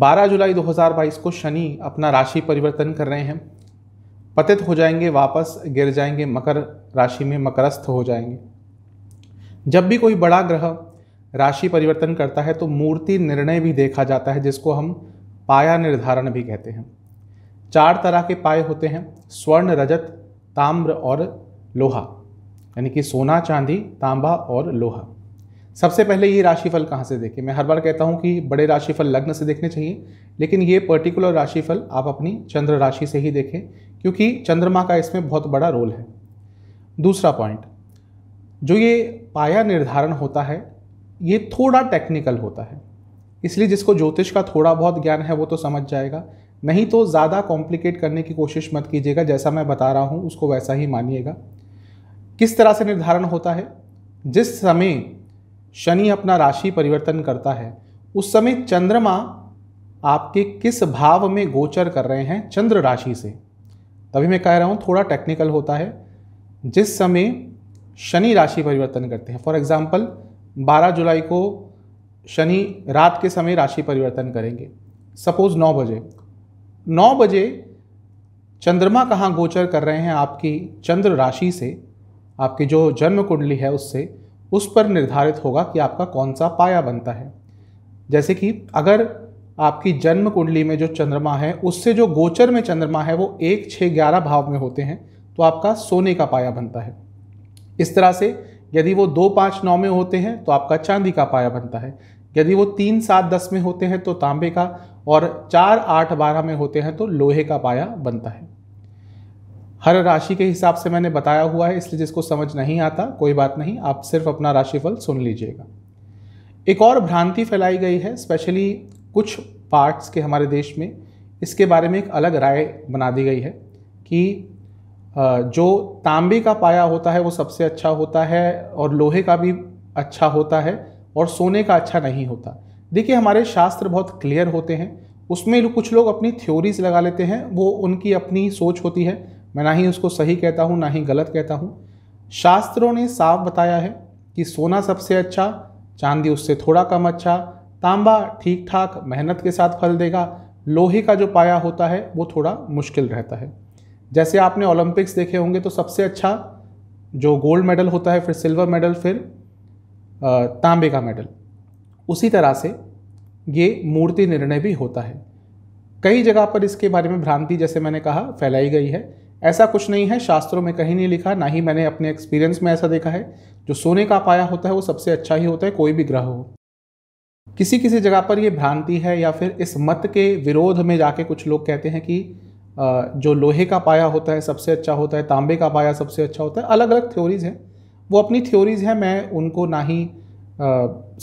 12 जुलाई 2022 को शनि अपना राशि परिवर्तन कर रहे हैं पतित हो जाएंगे वापस गिर जाएंगे मकर राशि में मकरस्थ हो जाएंगे जब भी कोई बड़ा ग्रह राशि परिवर्तन करता है तो मूर्ति निर्णय भी देखा जाता है जिसको हम पाया निर्धारण भी कहते हैं चार तरह के पाए होते हैं स्वर्ण रजत ताम्र और लोहा यानी कि सोना चांदी तांबा और लोहा सबसे पहले ये राशिफल कहाँ से देखें मैं हर बार कहता हूँ कि बड़े राशिफल लग्न से देखने चाहिए लेकिन ये पर्टिकुलर राशिफल आप अपनी चंद्र राशि से ही देखें क्योंकि चंद्रमा का इसमें बहुत बड़ा रोल है दूसरा पॉइंट जो ये पाया निर्धारण होता है ये थोड़ा टेक्निकल होता है इसलिए जिसको ज्योतिष का थोड़ा बहुत ज्ञान है वो तो समझ जाएगा नहीं तो ज़्यादा कॉम्प्लिकेट करने की कोशिश मत कीजिएगा जैसा मैं बता रहा हूँ उसको वैसा ही मानिएगा किस तरह से निर्धारण होता है जिस समय शनि अपना राशि परिवर्तन करता है उस समय चंद्रमा आपके किस भाव में गोचर कर रहे हैं चंद्र राशि से तभी मैं कह रहा हूँ थोड़ा टेक्निकल होता है जिस समय शनि राशि परिवर्तन करते हैं फॉर एग्ज़ाम्पल 12 जुलाई को शनि रात के समय राशि परिवर्तन करेंगे सपोज़ नौ बजे नौ बजे चंद्रमा कहाँ गोचर कर रहे हैं आपकी चंद्र राशि से आपकी जो जन्म कुंडली है उससे उस पर निर्धारित होगा कि आपका कौन सा पाया बनता है जैसे कि अगर आपकी जन्म कुंडली में जो चंद्रमा है उससे जो गोचर में चंद्रमा है वो एक छः ग्यारह भाव में होते हैं तो आपका सोने का पाया बनता है इस तरह से यदि वो दो पाँच नौ में होते हैं तो आपका चांदी का पाया बनता है यदि वो तीन सात दस में होते हैं तो तांबे का और चार आठ बारह में होते हैं तो लोहे का पाया बनता है हर राशि के हिसाब से मैंने बताया हुआ है इसलिए जिसको समझ नहीं आता कोई बात नहीं आप सिर्फ अपना राशिफल सुन लीजिएगा एक और भ्रांति फैलाई गई है स्पेशली कुछ पार्ट्स के हमारे देश में इसके बारे में एक अलग राय बना दी गई है कि जो तांबे का पाया होता है वो सबसे अच्छा होता है और लोहे का भी अच्छा होता है और सोने का अच्छा नहीं होता देखिए हमारे शास्त्र बहुत क्लियर होते हैं उसमें कुछ लोग अपनी थ्योरीज लगा लेते हैं वो उनकी अपनी सोच होती है मैं ना ही उसको सही कहता हूँ ना ही गलत कहता हूँ शास्त्रों ने साफ बताया है कि सोना सबसे अच्छा चांदी उससे थोड़ा कम अच्छा तांबा ठीक ठाक मेहनत के साथ फल देगा लोहे का जो पाया होता है वो थोड़ा मुश्किल रहता है जैसे आपने ओलंपिक्स देखे होंगे तो सबसे अच्छा जो गोल्ड मेडल होता है फिर सिल्वर मेडल फिर तांबे का मेडल उसी तरह से ये मूर्ति निर्णय भी होता है कई जगह पर इसके बारे में भ्रांति जैसे मैंने कहा फैलाई गई है ऐसा कुछ नहीं है शास्त्रों में कहीं नहीं लिखा ना ही मैंने अपने एक्सपीरियंस में ऐसा देखा है जो सोने का पाया होता है वो सबसे अच्छा ही होता है कोई भी ग्रह हो किसी किसी जगह पर ये भ्रांति है या फिर इस मत के विरोध में जाके कुछ लोग कहते हैं कि जो लोहे का पाया होता है सबसे अच्छा होता है तांबे का पाया सबसे अच्छा होता है अलग अलग थ्योरीज़ हैं वो अपनी थ्योरीज़ हैं मैं उनको ना ही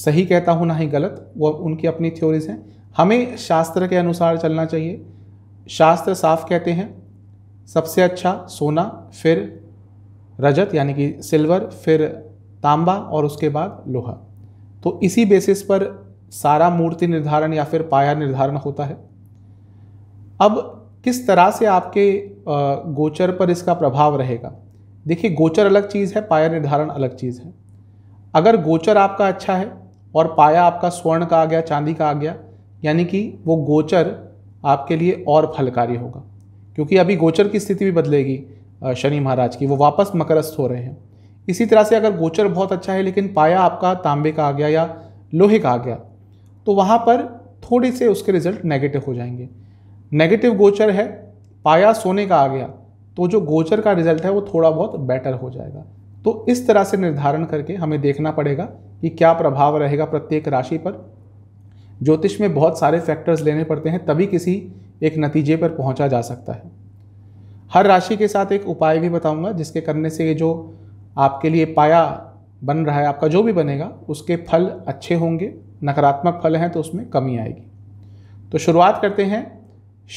सही कहता हूँ ना ही गलत वो उनकी अपनी थ्योरीज़ हैं हमें शास्त्र के अनुसार चलना चाहिए शास्त्र साफ कहते हैं सबसे अच्छा सोना फिर रजत यानी कि सिल्वर फिर तांबा और उसके बाद लोहा तो इसी बेसिस पर सारा मूर्ति निर्धारण या फिर पाया निर्धारण होता है अब किस तरह से आपके गोचर पर इसका प्रभाव रहेगा देखिए गोचर अलग चीज़ है पाया निर्धारण अलग चीज़ है अगर गोचर आपका अच्छा है और पाया आपका स्वर्ण का आ गया चांदी का आ गया यानी कि वो गोचर आपके लिए और फलकारी होगा क्योंकि अभी गोचर की स्थिति भी बदलेगी शनि महाराज की वो वापस मकरस्थ हो रहे हैं इसी तरह से अगर गोचर बहुत अच्छा है लेकिन पाया आपका तांबे का आ गया या लोहे का आ गया तो वहाँ पर थोड़े से उसके रिजल्ट नेगेटिव हो जाएंगे नेगेटिव गोचर है पाया सोने का आ गया तो जो गोचर का रिजल्ट है वो थोड़ा बहुत बेटर हो जाएगा तो इस तरह से निर्धारण करके हमें देखना पड़ेगा कि क्या प्रभाव रहेगा प्रत्येक राशि पर ज्योतिष में बहुत सारे फैक्टर्स लेने पड़ते हैं तभी किसी एक नतीजे पर पहुंचा जा सकता है हर राशि के साथ एक उपाय भी बताऊंगा जिसके करने से ये जो आपके लिए पाया बन रहा है आपका जो भी बनेगा उसके फल अच्छे होंगे नकारात्मक फल हैं तो उसमें कमी आएगी तो शुरुआत करते हैं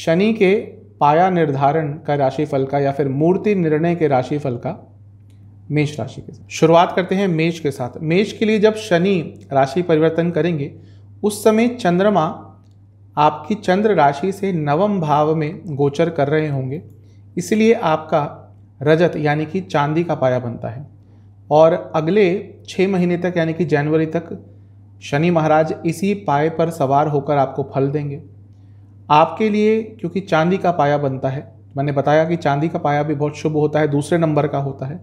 शनि के पाया निर्धारण का राशिफल का या फिर मूर्ति निर्णय के राशिफल का मेष राशि के साथ शुरुआत करते हैं मेष के साथ मेष के लिए जब शनि राशि परिवर्तन करेंगे उस समय चंद्रमा आपकी चंद्र राशि से नवम भाव में गोचर कर रहे होंगे इसलिए आपका रजत यानी कि चांदी का पाया बनता है और अगले छः महीने तक यानी कि जनवरी तक शनि महाराज इसी पाए पर सवार होकर आपको फल देंगे आपके लिए क्योंकि चांदी का पाया बनता है मैंने बताया कि चांदी का पाया भी बहुत शुभ होता है दूसरे नंबर का होता है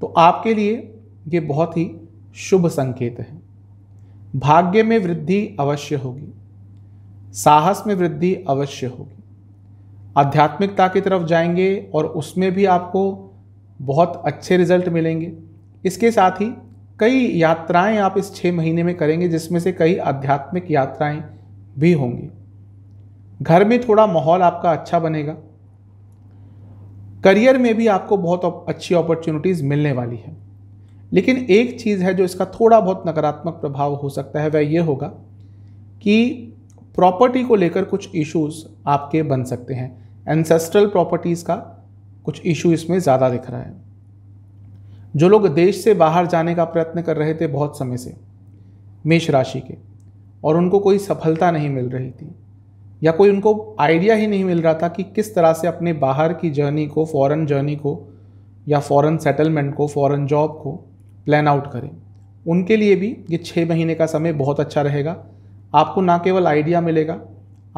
तो आपके लिए ये बहुत ही शुभ संकेत है भाग्य में वृद्धि अवश्य होगी साहस में वृद्धि अवश्य होगी आध्यात्मिकता की तरफ जाएंगे और उसमें भी आपको बहुत अच्छे रिजल्ट मिलेंगे इसके साथ ही कई यात्राएं आप इस छः महीने में करेंगे जिसमें से कई आध्यात्मिक यात्राएं भी होंगी घर में थोड़ा माहौल आपका अच्छा बनेगा करियर में भी आपको बहुत अच्छी अपॉर्चुनिटीज़ मिलने वाली है लेकिन एक चीज़ है जो इसका थोड़ा बहुत नकारात्मक प्रभाव हो सकता है वह ये होगा कि प्रॉपर्टी को लेकर कुछ इश्यूज आपके बन सकते हैं एंसेस्ट्रल प्रॉपर्टीज़ का कुछ इशू इसमें ज़्यादा दिख रहा है जो लोग देश से बाहर जाने का प्रयत्न कर रहे थे बहुत समय से मेष राशि के और उनको कोई सफलता नहीं मिल रही थी या कोई उनको आइडिया ही नहीं मिल रहा था कि किस तरह से अपने बाहर की जर्नी को फॉरेन जर्नी को या फॉरेन सेटलमेंट को फॉरेन जॉब को प्लान आउट करें उनके लिए भी ये छः महीने का समय बहुत अच्छा रहेगा आपको ना केवल आइडिया मिलेगा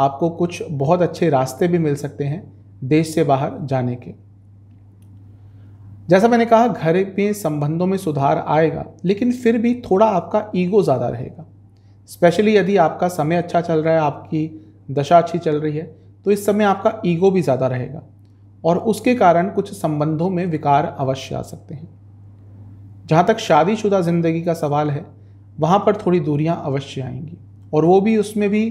आपको कुछ बहुत अच्छे रास्ते भी मिल सकते हैं देश से बाहर जाने के जैसा मैंने कहा घर में संबंधों में सुधार आएगा लेकिन फिर भी थोड़ा आपका ईगो ज़्यादा रहेगा स्पेशली यदि आपका समय अच्छा चल रहा है आपकी दशा अच्छी चल रही है तो इस समय आपका ईगो भी ज़्यादा रहेगा और उसके कारण कुछ संबंधों में विकार अवश्य आ सकते हैं जहाँ तक शादीशुदा ज़िंदगी का सवाल है वहाँ पर थोड़ी दूरियाँ अवश्य आएंगी और वो भी उसमें भी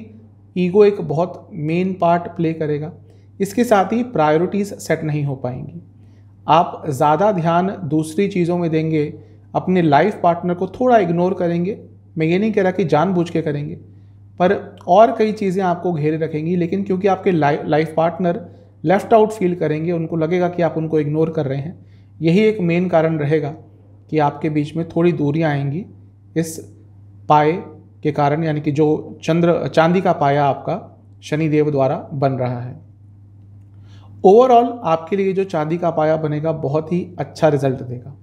ईगो एक बहुत मेन पार्ट प्ले करेगा इसके साथ ही प्रायोरिटीज़ सेट नहीं हो पाएंगी आप ज़्यादा ध्यान दूसरी चीज़ों में देंगे अपने लाइफ पार्टनर को थोड़ा इग्नोर करेंगे मैं ये नहीं कह रहा कि जानबूझ के करेंगे पर और कई चीज़ें आपको घेरे रखेंगी लेकिन क्योंकि आपके life partner left out feel करेंगे उनको लगेगा कि आप उनको इग्नोर कर रहे हैं यही एक मेन कारण रहेगा कि आपके बीच में थोड़ी दूरियाँ आएंगी इस पाए के कारण यानी कि जो चंद्र चांदी का पाया आपका शनिदेव द्वारा बन रहा है ओवरऑल आपके लिए जो चांदी का पाया बनेगा बहुत ही अच्छा रिजल्ट देगा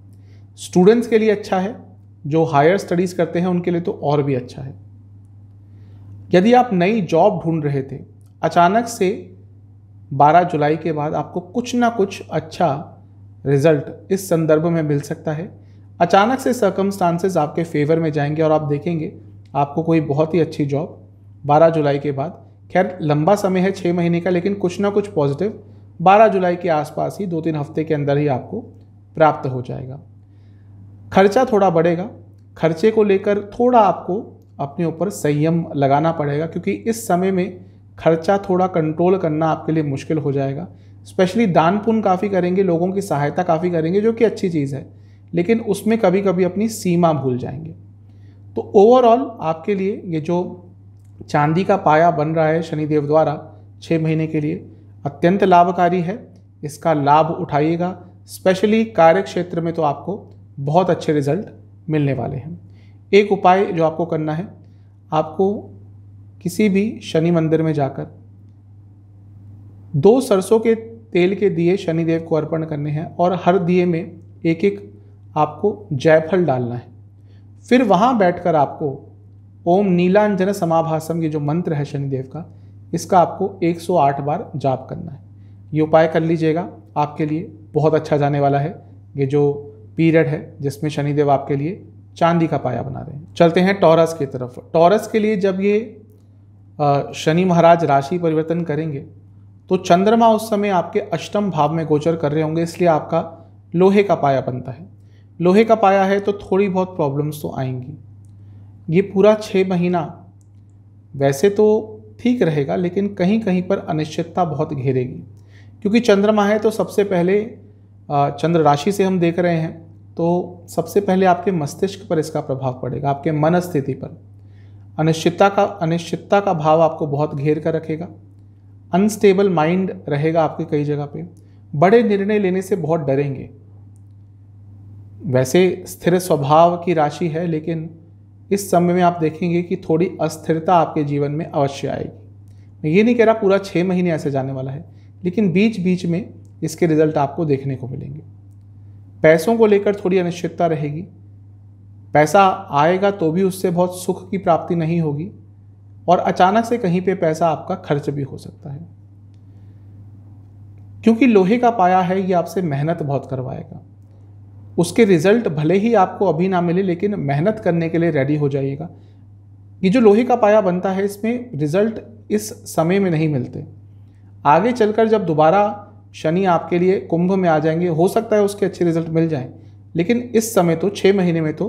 स्टूडेंट्स के लिए अच्छा है जो हायर स्टडीज़ करते हैं उनके लिए तो और भी अच्छा है यदि आप नई जॉब ढूंढ रहे थे अचानक से 12 जुलाई के बाद आपको कुछ ना कुछ अच्छा रिजल्ट इस संदर्भ में मिल सकता है अचानक से सर्कमस्टांसेस आपके फेवर में जाएंगे और आप देखेंगे आपको कोई बहुत ही अच्छी जॉब बारह जुलाई के बाद खैर लंबा समय है छः महीने का लेकिन कुछ ना कुछ पॉजिटिव बारह जुलाई के आसपास ही दो तीन हफ्ते के अंदर ही आपको प्राप्त हो जाएगा खर्चा थोड़ा बढ़ेगा खर्चे को लेकर थोड़ा आपको अपने ऊपर संयम लगाना पड़ेगा क्योंकि इस समय में खर्चा थोड़ा कंट्रोल करना आपके लिए मुश्किल हो जाएगा स्पेशली दान पुण्य काफ़ी करेंगे लोगों की सहायता काफ़ी करेंगे जो कि अच्छी चीज़ है लेकिन उसमें कभी कभी अपनी सीमा भूल जाएंगे तो ओवरऑल आपके लिए ये जो चांदी का पाया बन रहा है शनिदेव द्वारा छः महीने के लिए अत्यंत लाभकारी है इसका लाभ उठाइएगा स्पेशली कार्य क्षेत्र में तो आपको बहुत अच्छे रिजल्ट मिलने वाले हैं एक उपाय जो आपको करना है आपको किसी भी शनि मंदिर में जाकर दो सरसों के तेल के दिए शनिदेव को अर्पण करने हैं और हर दिए में एक एक आपको जायफल डालना है फिर वहाँ बैठकर आपको ओम नीलांजन समाभासम ये जो मंत्र है शनिदेव का इसका आपको 108 बार जाप करना है ये उपाय कर लीजिएगा आपके लिए बहुत अच्छा जाने वाला है ये जो पीरियड है जिसमें शनिदेव आपके लिए चांदी का पाया बना रहे हैं चलते हैं टॉरस की तरफ टॉरस के लिए जब ये शनि महाराज राशि परिवर्तन करेंगे तो चंद्रमा उस समय आपके अष्टम भाव में गोचर कर रहे होंगे इसलिए आपका लोहे का पाया बनता है लोहे का पाया है तो थोड़ी बहुत प्रॉब्लम्स तो आएंगी ये पूरा छः महीना वैसे तो ठीक रहेगा लेकिन कहीं कहीं पर अनिश्चितता बहुत घेरेगी क्योंकि चंद्रमा है तो सबसे पहले चंद्र राशि से हम देख रहे हैं तो सबसे पहले आपके मस्तिष्क पर इसका प्रभाव पड़ेगा आपके मन स्थिति पर अनिश्चितता का अनिश्चितता का भाव आपको बहुत घेर कर रखेगा अनस्टेबल माइंड रहेगा आपके कई जगह पे बड़े निर्णय लेने से बहुत डरेंगे वैसे स्थिर स्वभाव की राशि है लेकिन इस समय में आप देखेंगे कि थोड़ी अस्थिरता आपके जीवन में अवश्य आएगी मैं ये नहीं कह रहा पूरा छः महीने ऐसे जाने वाला है लेकिन बीच बीच में इसके रिजल्ट आपको देखने को मिलेंगे पैसों को लेकर थोड़ी अनिश्चितता रहेगी पैसा आएगा तो भी उससे बहुत सुख की प्राप्ति नहीं होगी और अचानक से कहीं पे पैसा आपका खर्च भी हो सकता है क्योंकि लोहे का पाया है ये आपसे मेहनत बहुत करवाएगा उसके रिजल्ट भले ही आपको अभी ना मिले लेकिन मेहनत करने के लिए रेडी हो जाइएगा ये जो लोहे का पाया बनता है इसमें रिजल्ट इस समय में नहीं मिलते आगे चलकर जब दोबारा शनि आपके लिए कुंभ में आ जाएंगे हो सकता है उसके अच्छे रिजल्ट मिल जाएं लेकिन इस समय तो छः महीने में तो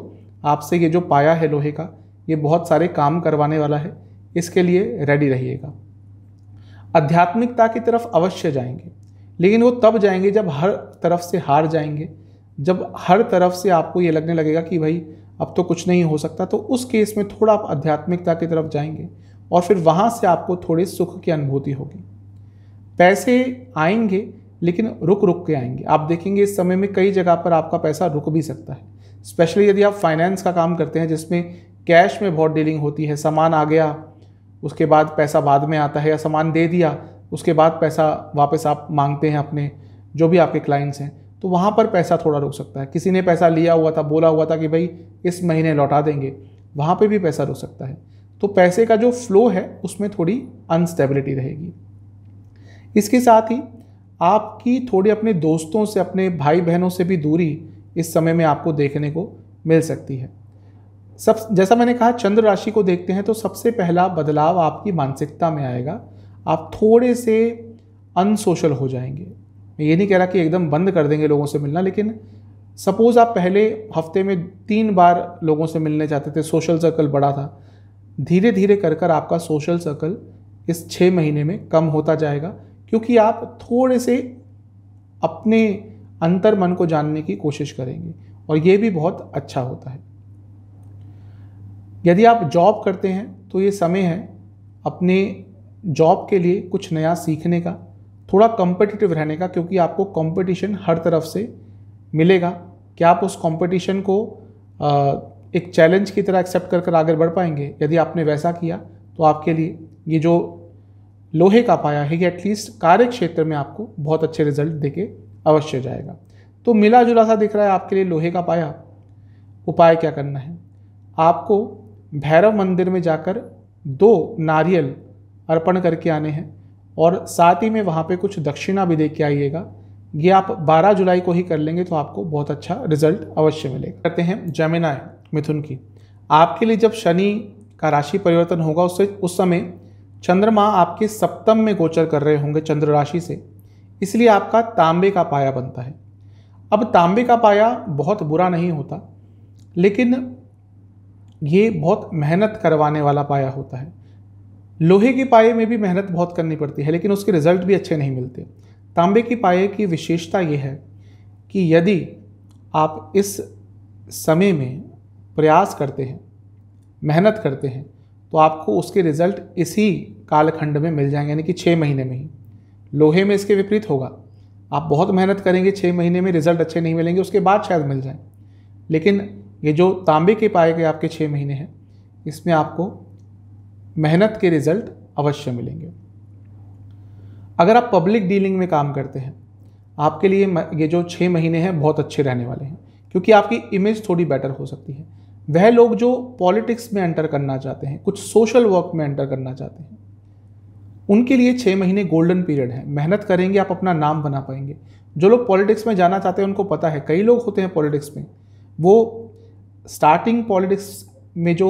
आपसे ये जो पाया है लोहे का ये बहुत सारे काम करवाने वाला है इसके लिए रेडी रहिएगा आध्यात्मिकता की तरफ अवश्य जाएंगे लेकिन वो तब जाएंगे जब हर तरफ से हार जाएंगे जब हर तरफ से आपको ये लगने लगेगा कि भाई अब तो कुछ नहीं हो सकता तो उस केस में थोड़ा आप आध्यात्मिकता की तरफ जाएंगे और फिर वहाँ से आपको थोड़े सुख की अनुभूति होगी पैसे आएंगे लेकिन रुक रुक के आएंगे आप देखेंगे इस समय में कई जगह पर आपका पैसा रुक भी सकता है स्पेशली यदि आप फाइनेंस का काम करते हैं जिसमें कैश में बहुत डीलिंग होती है सामान आ गया उसके बाद पैसा बाद में आता है या सामान दे दिया उसके बाद पैसा वापस आप मांगते हैं अपने जो भी आपके क्लाइंट्स हैं तो वहाँ पर पैसा थोड़ा रुक सकता है किसी ने पैसा लिया हुआ था बोला हुआ था कि भाई इस महीने लौटा देंगे वहाँ पर भी पैसा रुक सकता है तो पैसे का जो फ्लो है उसमें थोड़ी अनस्टेबिलिटी रहेगी इसके साथ ही आपकी थोड़ी अपने दोस्तों से अपने भाई बहनों से भी दूरी इस समय में आपको देखने को मिल सकती है सब जैसा मैंने कहा चंद्र राशि को देखते हैं तो सबसे पहला बदलाव आपकी मानसिकता में आएगा आप थोड़े से अनसोशल हो जाएंगे मैं ये नहीं कह रहा कि एकदम बंद कर देंगे लोगों से मिलना लेकिन सपोज़ आप पहले हफ्ते में तीन बार लोगों से मिलने जाते थे सोशल सर्कल बड़ा था धीरे धीरे कर कर आपका सोशल सर्कल इस छः महीने में कम होता जाएगा क्योंकि आप थोड़े से अपने अंतर मन को जानने की कोशिश करेंगे और ये भी बहुत अच्छा होता है यदि आप जॉब करते हैं तो ये समय है अपने जॉब के लिए कुछ नया सीखने का थोड़ा कॉम्पिटिटिव रहने का क्योंकि आपको कॉम्पिटिशन हर तरफ से मिलेगा क्या आप उस कॉम्पिटिशन को एक चैलेंज की तरह एक्सेप्ट कर कर आगे बढ़ पाएंगे यदि आपने वैसा किया तो आपके लिए ये जो लोहे का पाया है ये एटलीस्ट कार्य क्षेत्र में आपको बहुत अच्छे रिजल्ट दे के अवश्य जाएगा तो मिला जुला सा दिख रहा है आपके लिए लोहे का पाया उपाय क्या करना है आपको भैरव मंदिर में जाकर दो नारियल अर्पण करके आने हैं और साथ ही में वहाँ पे कुछ दक्षिणा भी दे के आइएगा ये आप 12 जुलाई को ही कर लेंगे तो आपको बहुत अच्छा रिजल्ट अवश्य मिलेगा करते हैं जमेना मिथुन की आपके लिए जब शनि का राशि परिवर्तन होगा उससे उस समय चंद्रमा आपके सप्तम में गोचर कर रहे होंगे चंद्र राशि से इसलिए आपका तांबे का पाया बनता है अब तांबे का पाया बहुत बुरा नहीं होता लेकिन ये बहुत मेहनत करवाने वाला पाया होता है लोहे की पाए में भी मेहनत बहुत करनी पड़ती है लेकिन उसके रिजल्ट भी अच्छे नहीं मिलते तांबे की पाए की विशेषता ये है कि यदि आप इस समय में प्रयास करते हैं मेहनत करते हैं तो आपको उसके रिजल्ट इसी कालखंड में मिल जाएंगे यानी कि छः महीने में ही लोहे में इसके विपरीत होगा आप बहुत मेहनत करेंगे छः महीने में रिजल्ट अच्छे नहीं मिलेंगे उसके बाद शायद मिल जाए लेकिन ये जो तांबे के पाए के आपके छः महीने हैं इसमें आपको मेहनत के रिजल्ट अवश्य मिलेंगे अगर आप पब्लिक डीलिंग में काम करते हैं आपके लिए ये जो छः महीने हैं बहुत अच्छे रहने वाले हैं क्योंकि आपकी इमेज थोड़ी बेटर हो सकती है वह लोग जो पॉलिटिक्स में एंटर करना चाहते हैं कुछ सोशल वर्क में एंटर करना चाहते हैं उनके लिए छः महीने गोल्डन पीरियड है मेहनत करेंगे आप अपना नाम बना पाएंगे जो लोग पॉलिटिक्स में जाना चाहते हैं उनको पता है कई लोग होते हैं पॉलिटिक्स में वो स्टार्टिंग पॉलिटिक्स में जो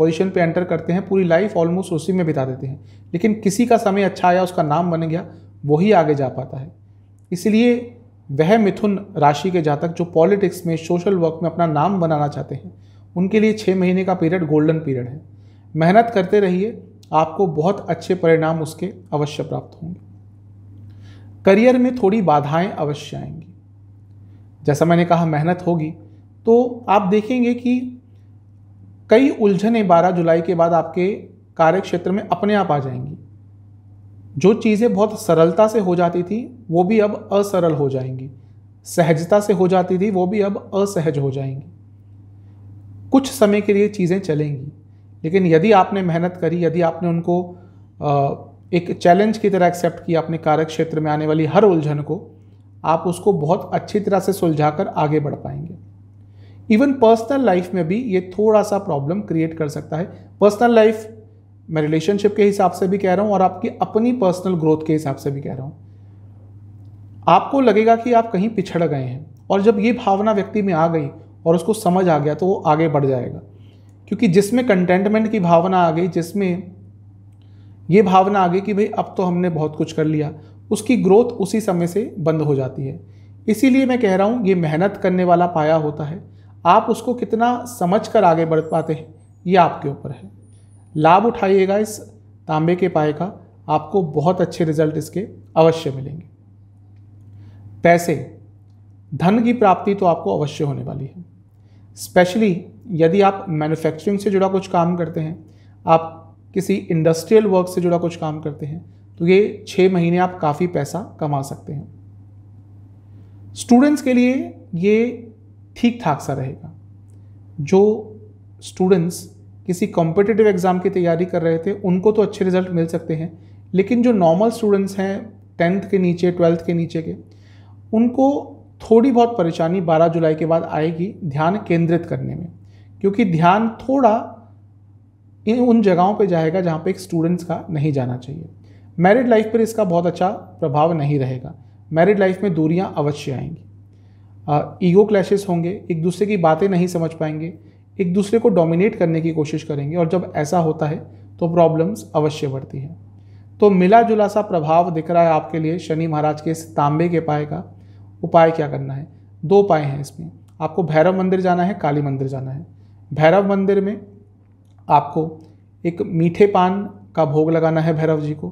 पोजीशन पे एंटर करते हैं पूरी लाइफ ऑलमोस्ट उसी में बिता देते हैं लेकिन किसी का समय अच्छा आया उसका नाम बन गया वही आगे जा पाता है इसलिए वह मिथुन राशि के जातक जो पॉलिटिक्स में सोशल वर्क में अपना नाम बनाना चाहते हैं उनके लिए छः महीने का पीरियड गोल्डन पीरियड है मेहनत करते रहिए आपको बहुत अच्छे परिणाम उसके अवश्य प्राप्त होंगे करियर में थोड़ी बाधाएं अवश्य आएंगी जैसा मैंने कहा मेहनत होगी तो आप देखेंगे कि कई उलझने 12 जुलाई के बाद आपके कार्य क्षेत्र में अपने आप आ जाएंगी जो चीज़ें बहुत सरलता से हो जाती थी वो भी अब असरल हो जाएंगी सहजता से हो जाती थी वो भी अब असहज हो जाएंगी कुछ समय के लिए चीज़ें चलेंगी लेकिन यदि आपने मेहनत करी यदि आपने उनको एक चैलेंज की तरह एक्सेप्ट किया अपने कार्य क्षेत्र में आने वाली हर उलझन को आप उसको बहुत अच्छी तरह से सुलझाकर आगे बढ़ पाएंगे इवन पर्सनल लाइफ में भी ये थोड़ा सा प्रॉब्लम क्रिएट कर सकता है पर्सनल लाइफ मैं रिलेशनशिप के हिसाब से भी कह रहा हूँ और आपकी अपनी पर्सनल ग्रोथ के हिसाब से भी कह रहा हूँ आपको लगेगा कि आप कहीं पिछड़ गए हैं और जब ये भावना व्यक्ति में आ गई और उसको समझ आ गया तो वो आगे बढ़ जाएगा क्योंकि जिसमें कंटेंटमेंट की भावना आ गई जिसमें ये भावना आ गई कि भाई अब तो हमने बहुत कुछ कर लिया उसकी ग्रोथ उसी समय से बंद हो जाती है इसीलिए मैं कह रहा हूँ ये मेहनत करने वाला पाया होता है आप उसको कितना समझ कर आगे बढ़ पाते हैं ये आपके ऊपर है लाभ उठाइएगा इस तांबे के पाए का आपको बहुत अच्छे रिजल्ट इसके अवश्य मिलेंगे पैसे धन की प्राप्ति तो आपको अवश्य होने वाली है स्पेशली यदि आप मैन्युफैक्चरिंग से जुड़ा कुछ काम करते हैं आप किसी इंडस्ट्रियल वर्क से जुड़ा कुछ काम करते हैं तो ये छः महीने आप काफ़ी पैसा कमा सकते हैं स्टूडेंट्स के लिए ये ठीक ठाक सा रहेगा जो स्टूडेंट्स किसी कॉम्पिटिटिव एग्ज़ाम की तैयारी कर रहे थे उनको तो अच्छे रिजल्ट मिल सकते हैं लेकिन जो नॉर्मल स्टूडेंट्स हैं टेंथ के नीचे ट्वेल्थ के नीचे के उनको थोड़ी बहुत परेशानी 12 जुलाई के बाद आएगी ध्यान केंद्रित करने में क्योंकि ध्यान थोड़ा इन उन जगहों पे जाएगा जहाँ पे एक स्टूडेंट्स का नहीं जाना चाहिए मैरिड लाइफ पर इसका बहुत अच्छा प्रभाव नहीं रहेगा मैरिड लाइफ में दूरियाँ अवश्य आएंगी ईगो क्लैशेस होंगे एक दूसरे की बातें नहीं समझ पाएंगे एक दूसरे को डोमिनेट करने की कोशिश करेंगे और जब ऐसा होता है तो प्रॉब्लम्स अवश्य बढ़ती हैं तो मिला जुला सा प्रभाव दिख रहा है आपके लिए शनि महाराज के इस तांबे के पाए का उपाय क्या करना है दो उपाय हैं इसमें आपको भैरव मंदिर जाना है काली मंदिर जाना है भैरव मंदिर में आपको एक मीठे पान का भोग लगाना है भैरव जी को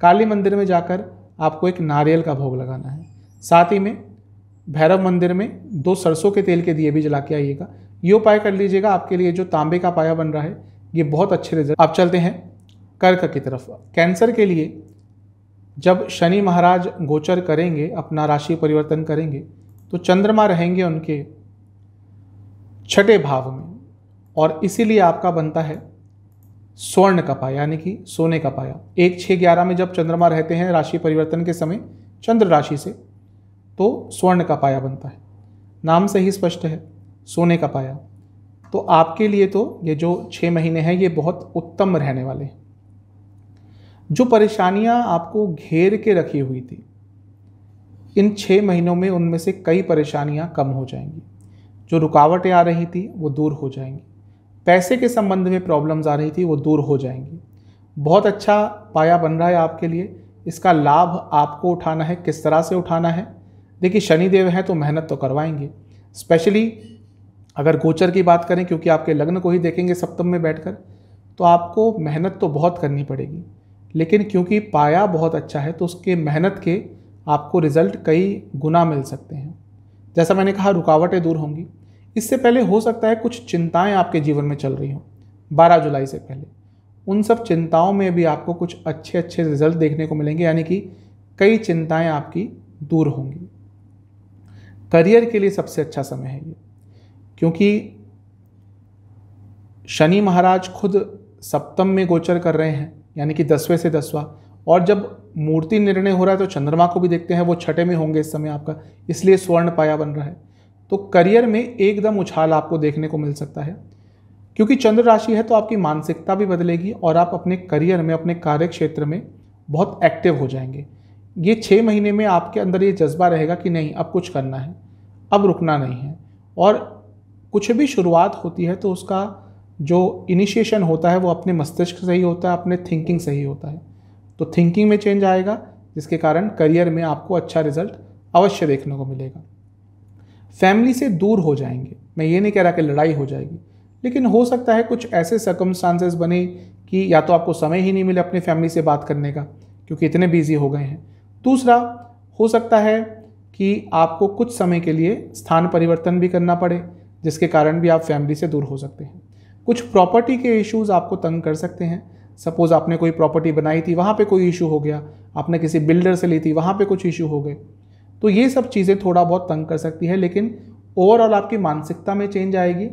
काली मंदिर में जाकर आपको एक नारियल का भोग लगाना है साथ ही में भैरव मंदिर में दो सरसों के तेल के दिए भी जला के आइएगा ये उपाय कर लीजिएगा आपके लिए जो तांबे का पाया बन रहा है ये बहुत अच्छे रिजल्ट आप चलते हैं कर्क की तरफ कैंसर के लिए जब शनि महाराज गोचर करेंगे अपना राशि परिवर्तन करेंगे तो चंद्रमा रहेंगे उनके छठे भाव में और इसीलिए आपका बनता है स्वर्ण का पाया यानी कि सोने का पाया एक छः ग्यारह में जब चंद्रमा रहते हैं राशि परिवर्तन के समय चंद्र राशि से तो स्वर्ण का पाया बनता है नाम से ही स्पष्ट है सोने का पाया तो आपके लिए तो ये जो छः महीने हैं ये बहुत उत्तम रहने वाले हैं जो परेशानियां आपको घेर के रखी हुई थी इन छः महीनों में उनमें से कई परेशानियां कम हो जाएंगी जो रुकावटें आ रही थी वो दूर हो जाएंगी पैसे के संबंध में प्रॉब्लम्स आ रही थी वो दूर हो जाएंगी बहुत अच्छा पाया बन रहा है आपके लिए इसका लाभ आपको उठाना है किस तरह से उठाना है देखिए शनिदेव हैं तो मेहनत तो करवाएंगे स्पेशली अगर गोचर की बात करें क्योंकि आपके लग्न को ही देखेंगे सप्तम में बैठकर तो आपको मेहनत तो बहुत करनी पड़ेगी लेकिन क्योंकि पाया बहुत अच्छा है तो उसके मेहनत के आपको रिजल्ट कई गुना मिल सकते हैं जैसा मैंने कहा रुकावटें दूर होंगी इससे पहले हो सकता है कुछ चिंताएं आपके जीवन में चल रही हों बारह जुलाई से पहले उन सब चिंताओं में भी आपको कुछ अच्छे अच्छे रिजल्ट देखने को मिलेंगे यानी कि कई चिंताएं आपकी दूर होंगी करियर के लिए सबसे अच्छा समय है ये क्योंकि शनि महाराज खुद सप्तम में गोचर कर रहे हैं यानी कि दसवें से दसवां और जब मूर्ति निर्णय हो रहा है तो चंद्रमा को भी देखते हैं वो छठे में होंगे इस समय आपका इसलिए स्वर्ण पाया बन रहा है तो करियर में एकदम उछाल आपको देखने को मिल सकता है क्योंकि चंद्र राशि है तो आपकी मानसिकता भी बदलेगी और आप अपने करियर में अपने कार्य क्षेत्र में बहुत एक्टिव हो जाएंगे ये छः महीने में आपके अंदर ये जज्बा रहेगा कि नहीं अब कुछ करना है अब रुकना नहीं है और कुछ भी शुरुआत होती है तो उसका जो इनिशिएशन होता है वो अपने मस्तिष्क से ही होता है अपने थिंकिंग से ही होता है तो थिंकिंग में चेंज आएगा जिसके कारण करियर में आपको अच्छा रिजल्ट अवश्य देखने को मिलेगा फैमिली से दूर हो जाएंगे मैं ये नहीं कह रहा कि लड़ाई हो जाएगी लेकिन हो सकता है कुछ ऐसे सर्कमस्टांसेस बने कि या तो आपको समय ही नहीं मिले अपनी फैमिली से बात करने का क्योंकि इतने बिजी हो गए हैं दूसरा हो सकता है कि आपको कुछ समय के लिए स्थान परिवर्तन भी करना पड़े जिसके कारण भी आप फैमिली से दूर हो सकते हैं कुछ प्रॉपर्टी के इश्यूज आपको तंग कर सकते हैं सपोज़ आपने कोई प्रॉपर्टी बनाई थी वहाँ पे कोई इशू हो गया आपने किसी बिल्डर से ली थी वहाँ पे कुछ इशू हो गए तो ये सब चीज़ें थोड़ा बहुत तंग कर सकती है लेकिन ओवरऑल आपकी मानसिकता में चेंज आएगी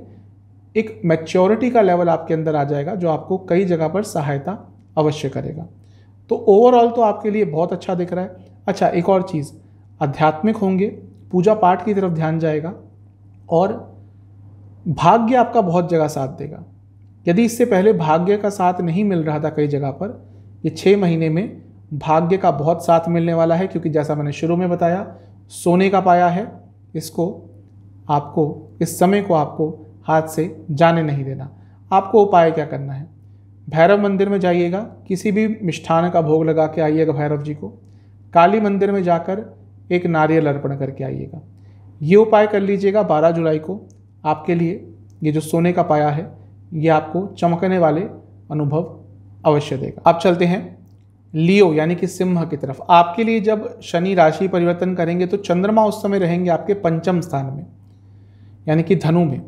एक मैच्योरिटी का लेवल आपके अंदर आ जाएगा जो आपको कई जगह पर सहायता अवश्य करेगा तो ओवरऑल तो आपके लिए बहुत अच्छा दिख रहा है अच्छा एक और चीज़ आध्यात्मिक होंगे पूजा पाठ की तरफ ध्यान जाएगा और भाग्य आपका बहुत जगह साथ देगा यदि इससे पहले भाग्य का साथ नहीं मिल रहा था कई जगह पर ये छः महीने में भाग्य का बहुत साथ मिलने वाला है क्योंकि जैसा मैंने शुरू में बताया सोने का पाया है इसको आपको इस समय को आपको हाथ से जाने नहीं देना आपको उपाय क्या करना है भैरव मंदिर में जाइएगा किसी भी मिष्ठान का भोग लगा के आइएगा भैरव जी को काली मंदिर में जाकर एक नारियल अर्पण करके आइएगा ये उपाय कर लीजिएगा बारह जुलाई को आपके लिए ये जो सोने का पाया है ये आपको चमकने वाले अनुभव अवश्य देगा आप चलते हैं लियो यानी कि सिंह की तरफ आपके लिए जब शनि राशि परिवर्तन करेंगे तो चंद्रमा उस समय रहेंगे आपके पंचम स्थान में यानी कि धनु में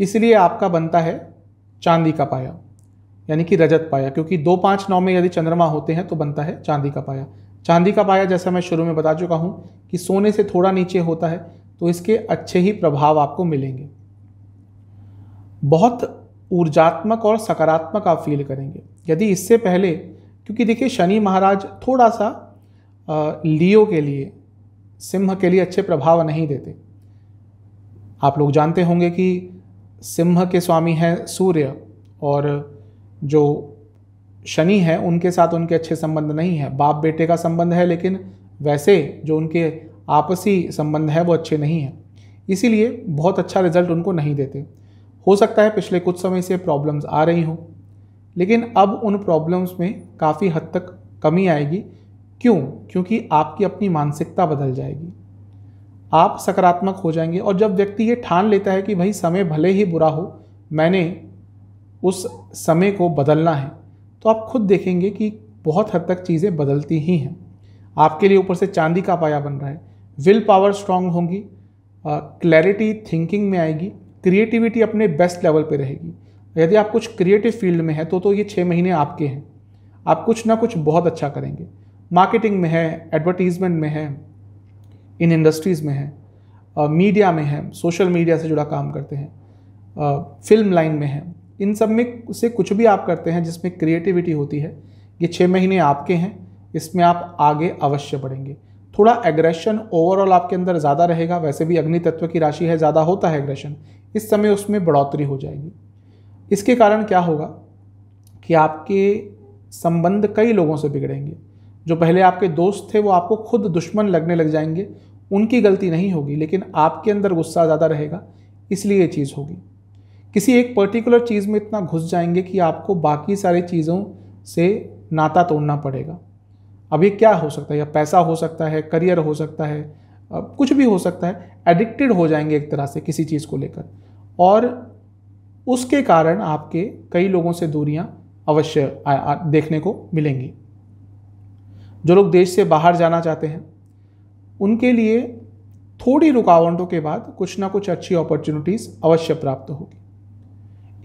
इसलिए आपका बनता है चांदी का पाया यानी कि रजत पाया क्योंकि दो पाँच नौ में यदि चंद्रमा होते हैं तो बनता है चांदी का पाया चांदी का पाया जैसा मैं शुरू में बता चुका हूँ कि सोने से थोड़ा नीचे होता है तो इसके अच्छे ही प्रभाव आपको मिलेंगे बहुत ऊर्जात्मक और सकारात्मक आप फील करेंगे यदि इससे पहले क्योंकि देखिए शनि महाराज थोड़ा सा लियो के लिए सिंह के लिए अच्छे प्रभाव नहीं देते आप लोग जानते होंगे कि सिंह के स्वामी हैं सूर्य और जो शनि है उनके साथ उनके अच्छे संबंध नहीं है बाप बेटे का संबंध है लेकिन वैसे जो उनके आपसी संबंध है वो अच्छे नहीं हैं इसीलिए बहुत अच्छा रिजल्ट उनको नहीं देते हो सकता है पिछले कुछ समय से प्रॉब्लम्स आ रही हों लेकिन अब उन प्रॉब्लम्स में काफ़ी हद तक कमी आएगी क्यों क्योंकि आपकी अपनी मानसिकता बदल जाएगी आप सकारात्मक हो जाएंगे और जब व्यक्ति ये ठान लेता है कि भाई समय भले ही बुरा हो मैंने उस समय को बदलना है तो आप खुद देखेंगे कि बहुत हद तक चीज़ें बदलती ही हैं आपके लिए ऊपर से चांदी का पाया बन रहा है विल पावर स्ट्रांग होंगी क्लैरिटी थिंकिंग में आएगी क्रिएटिविटी अपने बेस्ट लेवल पे रहेगी यदि आप कुछ क्रिएटिव फील्ड में हैं तो तो ये छः महीने आपके हैं आप कुछ ना कुछ बहुत अच्छा करेंगे मार्केटिंग में है एडवर्टीज़मेंट में है इन इंडस्ट्रीज़ में है मीडिया में है सोशल मीडिया से जुड़ा काम करते हैं फिल्म लाइन में है इन सब में से कुछ भी आप करते हैं जिसमें क्रिएटिविटी होती है ये छः महीने आपके हैं इसमें आप आगे अवश्य बढ़ेंगे थोड़ा एग्रेशन ओवरऑल आपके अंदर ज़्यादा रहेगा वैसे भी अग्नि तत्व की राशि है ज़्यादा होता है एग्रेशन इस समय उसमें बढ़ोतरी हो जाएगी इसके कारण क्या होगा कि आपके संबंध कई लोगों से बिगड़ेंगे जो पहले आपके दोस्त थे वो आपको खुद दुश्मन लगने लग जाएंगे उनकी गलती नहीं होगी लेकिन आपके अंदर गुस्सा ज़्यादा रहेगा इसलिए ये चीज़ होगी किसी एक पर्टिकुलर चीज़ में इतना घुस जाएंगे कि आपको बाकी सारी चीज़ों से नाता तोड़ना पड़ेगा अब ये क्या हो सकता है या पैसा हो सकता है करियर हो सकता है कुछ भी हो सकता है एडिक्टेड हो जाएंगे एक तरह से किसी चीज़ को लेकर और उसके कारण आपके कई लोगों से दूरियां अवश्य देखने को मिलेंगी जो लोग देश से बाहर जाना चाहते हैं उनके लिए थोड़ी रुकावटों के बाद कुछ ना कुछ अच्छी अपॉर्चुनिटीज़ अवश्य प्राप्त होगी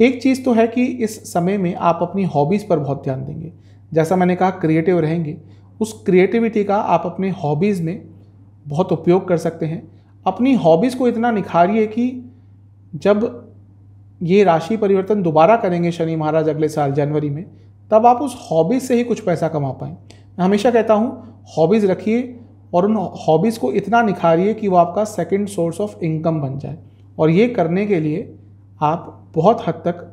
एक चीज़ तो है कि इस समय में आप अपनी हॉबीज़ पर बहुत ध्यान देंगे जैसा मैंने कहा क्रिएटिव रहेंगे उस क्रिएटिविटी का आप अपने हॉबीज़ में बहुत उपयोग कर सकते हैं अपनी हॉबीज़ को इतना निखारिए कि जब ये राशि परिवर्तन दोबारा करेंगे शनि महाराज अगले साल जनवरी में तब आप उस हॉबीज़ से ही कुछ पैसा कमा पाएँ मैं हमेशा कहता हूँ हॉबीज़ रखिए और उन हॉबीज़ को इतना निखारिए कि वो आपका सेकंड सोर्स ऑफ इनकम बन जाए और ये करने के लिए आप बहुत हद तक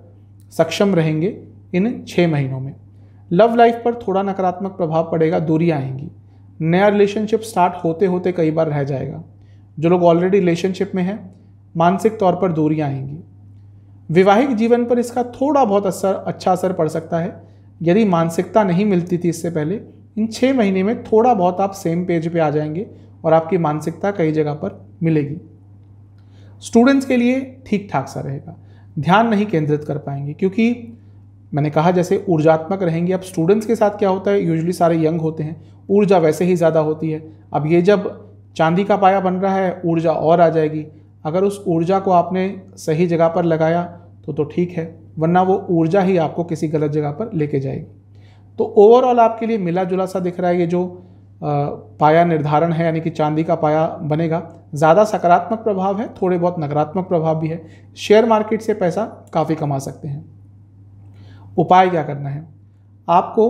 सक्षम रहेंगे इन छः महीनों में लव लाइफ पर थोड़ा नकारात्मक प्रभाव पड़ेगा दूरी आएंगी नया रिलेशनशिप स्टार्ट होते होते कई बार रह जाएगा जो लोग ऑलरेडी रिलेशनशिप में हैं मानसिक तौर पर दूरी आएंगी वैवाहिक जीवन पर इसका थोड़ा बहुत असर अच्छा असर पड़ सकता है यदि मानसिकता नहीं मिलती थी इससे पहले इन छः महीने में थोड़ा बहुत आप सेम पेज पे आ जाएंगे और आपकी मानसिकता कई जगह पर मिलेगी स्टूडेंट्स के लिए ठीक ठाक सा रहेगा ध्यान नहीं केंद्रित कर पाएंगे क्योंकि मैंने कहा जैसे ऊर्जात्मक रहेंगे अब स्टूडेंट्स के साथ क्या होता है यूजली सारे यंग होते हैं ऊर्जा वैसे ही ज़्यादा होती है अब ये जब चांदी का पाया बन रहा है ऊर्जा और आ जाएगी अगर उस ऊर्जा को आपने सही जगह पर लगाया तो तो ठीक है वरना वो ऊर्जा ही आपको किसी गलत जगह पर लेके जाएगी तो ओवरऑल आपके लिए मिला जुला सा दिख रहा है ये जो पाया निर्धारण है यानी कि चांदी का पाया बनेगा ज़्यादा सकारात्मक प्रभाव है थोड़े बहुत नकारात्मक प्रभाव भी है शेयर मार्केट से पैसा काफ़ी कमा सकते हैं उपाय क्या करना है आपको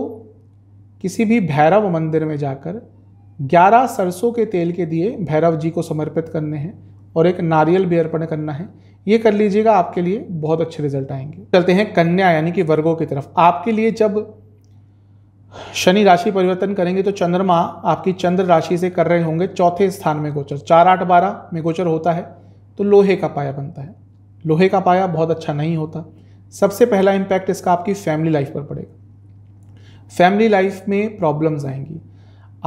किसी भी भैरव मंदिर में जाकर 11 सरसों के तेल के दिए भैरव जी को समर्पित करने हैं और एक नारियल भी अर्पण करना है ये कर लीजिएगा आपके लिए बहुत अच्छे रिजल्ट आएंगे चलते हैं कन्या यानी कि वर्गों की तरफ आपके लिए जब शनि राशि परिवर्तन करेंगे तो चंद्रमा आपकी चंद्र राशि से कर रहे होंगे चौथे स्थान में गोचर चार आठ बारह में गोचर होता है तो लोहे का पाया बनता है लोहे का पाया बहुत अच्छा नहीं होता सबसे पहला इम्पैक्ट इसका आपकी फैमिली लाइफ पर पड़ेगा फैमिली लाइफ में प्रॉब्लम्स आएंगी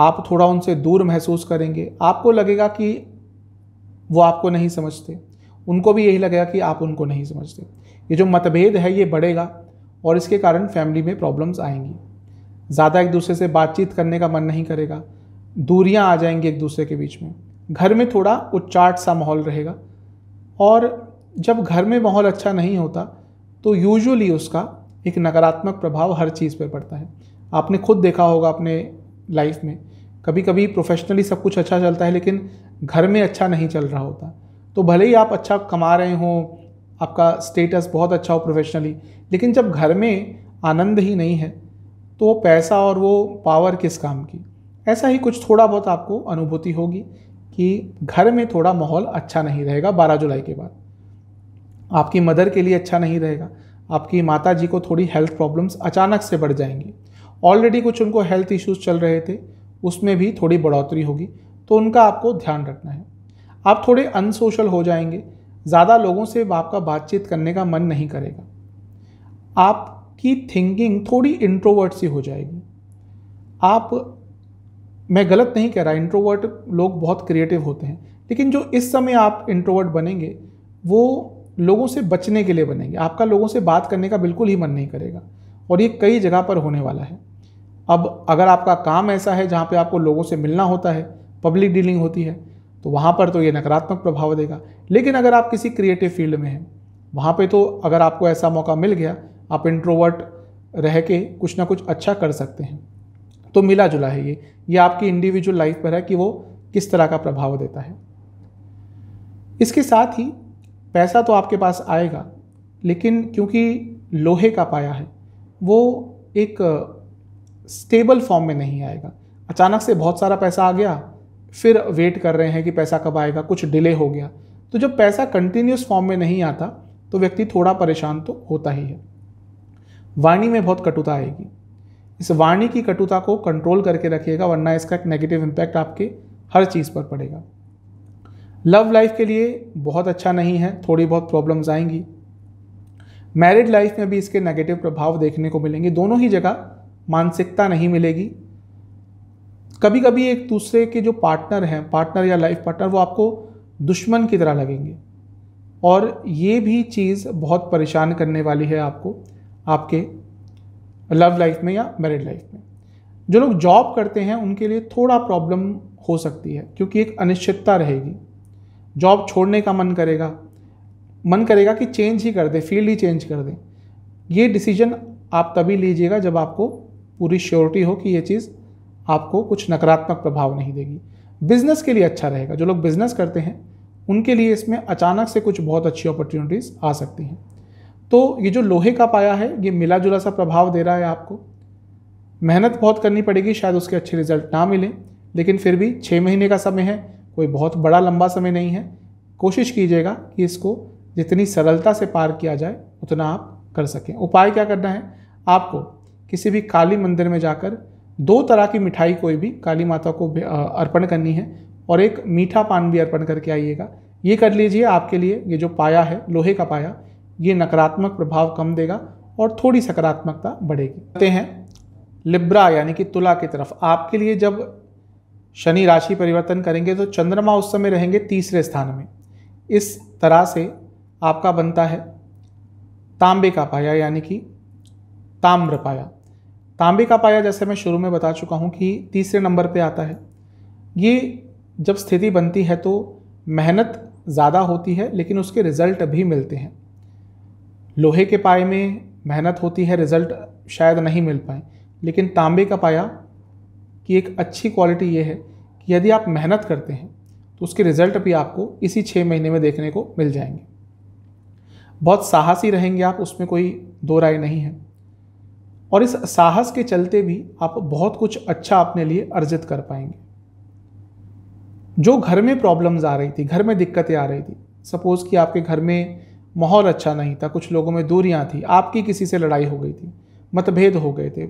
आप थोड़ा उनसे दूर महसूस करेंगे आपको लगेगा कि वो आपको नहीं समझते उनको भी यही लगेगा कि आप उनको नहीं समझते ये जो मतभेद है ये बढ़ेगा और इसके कारण फैमिली में प्रॉब्लम्स आएंगी ज़्यादा एक दूसरे से बातचीत करने का मन नहीं करेगा दूरियां आ जाएंगी एक दूसरे के बीच में घर में थोड़ा उच्चाट सा माहौल रहेगा और जब घर में माहौल अच्छा नहीं होता तो यूजुअली उसका एक नकारात्मक प्रभाव हर चीज़ पर पड़ता है आपने खुद देखा होगा अपने लाइफ में कभी कभी प्रोफेशनली सब कुछ अच्छा चलता है लेकिन घर में अच्छा नहीं चल रहा होता तो भले ही आप अच्छा कमा रहे हों आपका स्टेटस बहुत अच्छा हो प्रोफेशनली लेकिन जब घर में आनंद ही नहीं है तो वो पैसा और वो पावर किस काम की ऐसा ही कुछ थोड़ा बहुत आपको अनुभूति होगी कि घर में थोड़ा माहौल अच्छा नहीं रहेगा बारह जुलाई के बाद आपकी मदर के लिए अच्छा नहीं रहेगा आपकी माता जी को थोड़ी हेल्थ प्रॉब्लम्स अचानक से बढ़ जाएंगी ऑलरेडी कुछ उनको हेल्थ इश्यूज चल रहे थे उसमें भी थोड़ी बढ़ोतरी होगी तो उनका आपको ध्यान रखना है आप थोड़े अनसोशल हो जाएंगे ज़्यादा लोगों से आपका बातचीत करने का मन नहीं करेगा आप आपकी थिंकिंग थोड़ी इंट्रोवर्ट सी हो जाएगी आप मैं गलत नहीं कह रहा इंट्रोवर्ट लोग बहुत क्रिएटिव होते हैं लेकिन जो इस समय आप इंट्रोवर्ट बनेंगे वो लोगों से बचने के लिए बनेंगे आपका लोगों से बात करने का बिल्कुल ही मन नहीं करेगा और ये कई जगह पर होने वाला है अब अगर आपका काम ऐसा है जहाँ पे आपको लोगों से मिलना होता है पब्लिक डीलिंग होती है तो वहाँ पर तो ये नकारात्मक प्रभाव देगा लेकिन अगर आप किसी क्रिएटिव फील्ड में हैं वहाँ पे तो अगर आपको ऐसा मौका मिल गया आप इंट्रोवर्ट रह के कुछ ना कुछ अच्छा कर सकते हैं तो मिला जुला है ये ये आपकी इंडिविजुअल लाइफ पर है कि वो किस तरह का प्रभाव देता है इसके साथ ही पैसा तो आपके पास आएगा लेकिन क्योंकि लोहे का पाया है वो एक स्टेबल फॉर्म में नहीं आएगा अचानक से बहुत सारा पैसा आ गया फिर वेट कर रहे हैं कि पैसा कब आएगा कुछ डिले हो गया तो जब पैसा कंटिन्यूस फॉर्म में नहीं आता तो व्यक्ति थोड़ा परेशान तो होता ही है वाणी में बहुत कटुता आएगी इस वाणी की कटुता को कंट्रोल करके रखिएगा वरना इसका एक नेगेटिव इम्पैक्ट आपके हर चीज़ पर पड़ेगा लव लाइफ के लिए बहुत अच्छा नहीं है थोड़ी बहुत प्रॉब्लम्स आएंगी मैरिड लाइफ में भी इसके नेगेटिव प्रभाव देखने को मिलेंगे दोनों ही जगह मानसिकता नहीं मिलेगी कभी कभी एक दूसरे के जो पार्टनर हैं पार्टनर या लाइफ पार्टनर वो आपको दुश्मन की तरह लगेंगे और ये भी चीज़ बहुत परेशान करने वाली है आपको आपके लव लाइफ में या मैरिड लाइफ में जो लोग जॉब करते हैं उनके लिए थोड़ा प्रॉब्लम हो सकती है क्योंकि एक अनिश्चितता रहेगी जॉब छोड़ने का मन करेगा मन करेगा कि चेंज ही कर दें फील्ड ही चेंज कर दें ये डिसीजन आप तभी लीजिएगा जब आपको पूरी श्योरिटी हो कि ये चीज़ आपको कुछ नकारात्मक प्रभाव नहीं देगी बिजनेस के लिए अच्छा रहेगा जो लोग बिजनेस करते हैं उनके लिए इसमें अचानक से कुछ बहुत अच्छी अपॉर्चुनिटीज़ आ सकती हैं तो ये जो लोहे का पाया है ये मिला जुला सा प्रभाव दे रहा है आपको मेहनत बहुत करनी पड़ेगी शायद उसके अच्छे रिजल्ट ना मिलें लेकिन फिर भी छः महीने का समय है कोई बहुत बड़ा लंबा समय नहीं है कोशिश कीजिएगा कि इसको जितनी सरलता से पार किया जाए उतना आप कर सकें उपाय क्या करना है आपको किसी भी काली मंदिर में जाकर दो तरह की मिठाई कोई भी काली माता को अर्पण करनी है और एक मीठा पान भी अर्पण करके आइएगा ये कर लीजिए आपके लिए ये जो पाया है लोहे का पाया ये नकारात्मक प्रभाव कम देगा और थोड़ी सकारात्मकता बढ़ेगी कहते हैं लिब्रा यानी कि तुला की तरफ आपके लिए जब शनि राशि परिवर्तन करेंगे तो चंद्रमा उस समय रहेंगे तीसरे स्थान में इस तरह से आपका बनता है तांबे का पाया यानी कि ताम्र पाया तांबे का पाया जैसे मैं शुरू में बता चुका हूँ कि तीसरे नंबर पे आता है ये जब स्थिति बनती है तो मेहनत ज़्यादा होती है लेकिन उसके रिजल्ट भी मिलते हैं लोहे के पाए में मेहनत होती है रिज़ल्ट शायद नहीं मिल पाए लेकिन तांबे का पाया की एक अच्छी क्वालिटी ये है कि यदि आप मेहनत करते हैं तो उसके रिज़ल्ट भी आपको इसी छः महीने में देखने को मिल जाएंगे बहुत साहसी रहेंगे आप उसमें कोई दो राय नहीं है और इस साहस के चलते भी आप बहुत कुछ अच्छा अपने लिए अर्जित कर पाएंगे जो घर में प्रॉब्लम्स आ रही थी घर में दिक्कतें आ रही थी सपोज़ कि आपके घर में माहौल अच्छा नहीं था कुछ लोगों में दूरियाँ थी आपकी किसी से लड़ाई हो गई थी मतभेद हो गए थे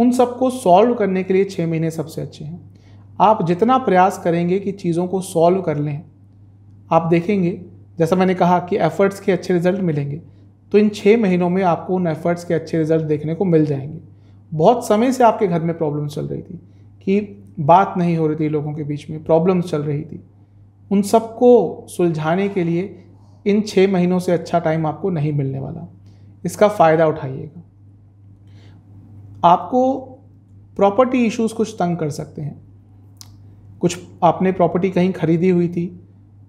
उन सबको सॉल्व करने के लिए छः महीने सबसे अच्छे हैं आप जितना प्रयास करेंगे कि चीज़ों को सॉल्व कर लें आप देखेंगे जैसा मैंने कहा कि एफ़र्ट्स के अच्छे रिजल्ट मिलेंगे तो इन छः महीनों में आपको उन एफ़र्ट्स के अच्छे रिजल्ट देखने को मिल जाएंगे बहुत समय से आपके घर में प्रॉब्लम चल रही थी कि बात नहीं हो रही थी लोगों के बीच में प्रॉब्लम्स चल रही थी उन सबको सुलझाने के लिए इन छः महीनों से अच्छा टाइम आपको नहीं मिलने वाला इसका फ़ायदा उठाइएगा आपको प्रॉपर्टी इश्यूज कुछ तंग कर सकते हैं कुछ आपने प्रॉपर्टी कहीं खरीदी हुई थी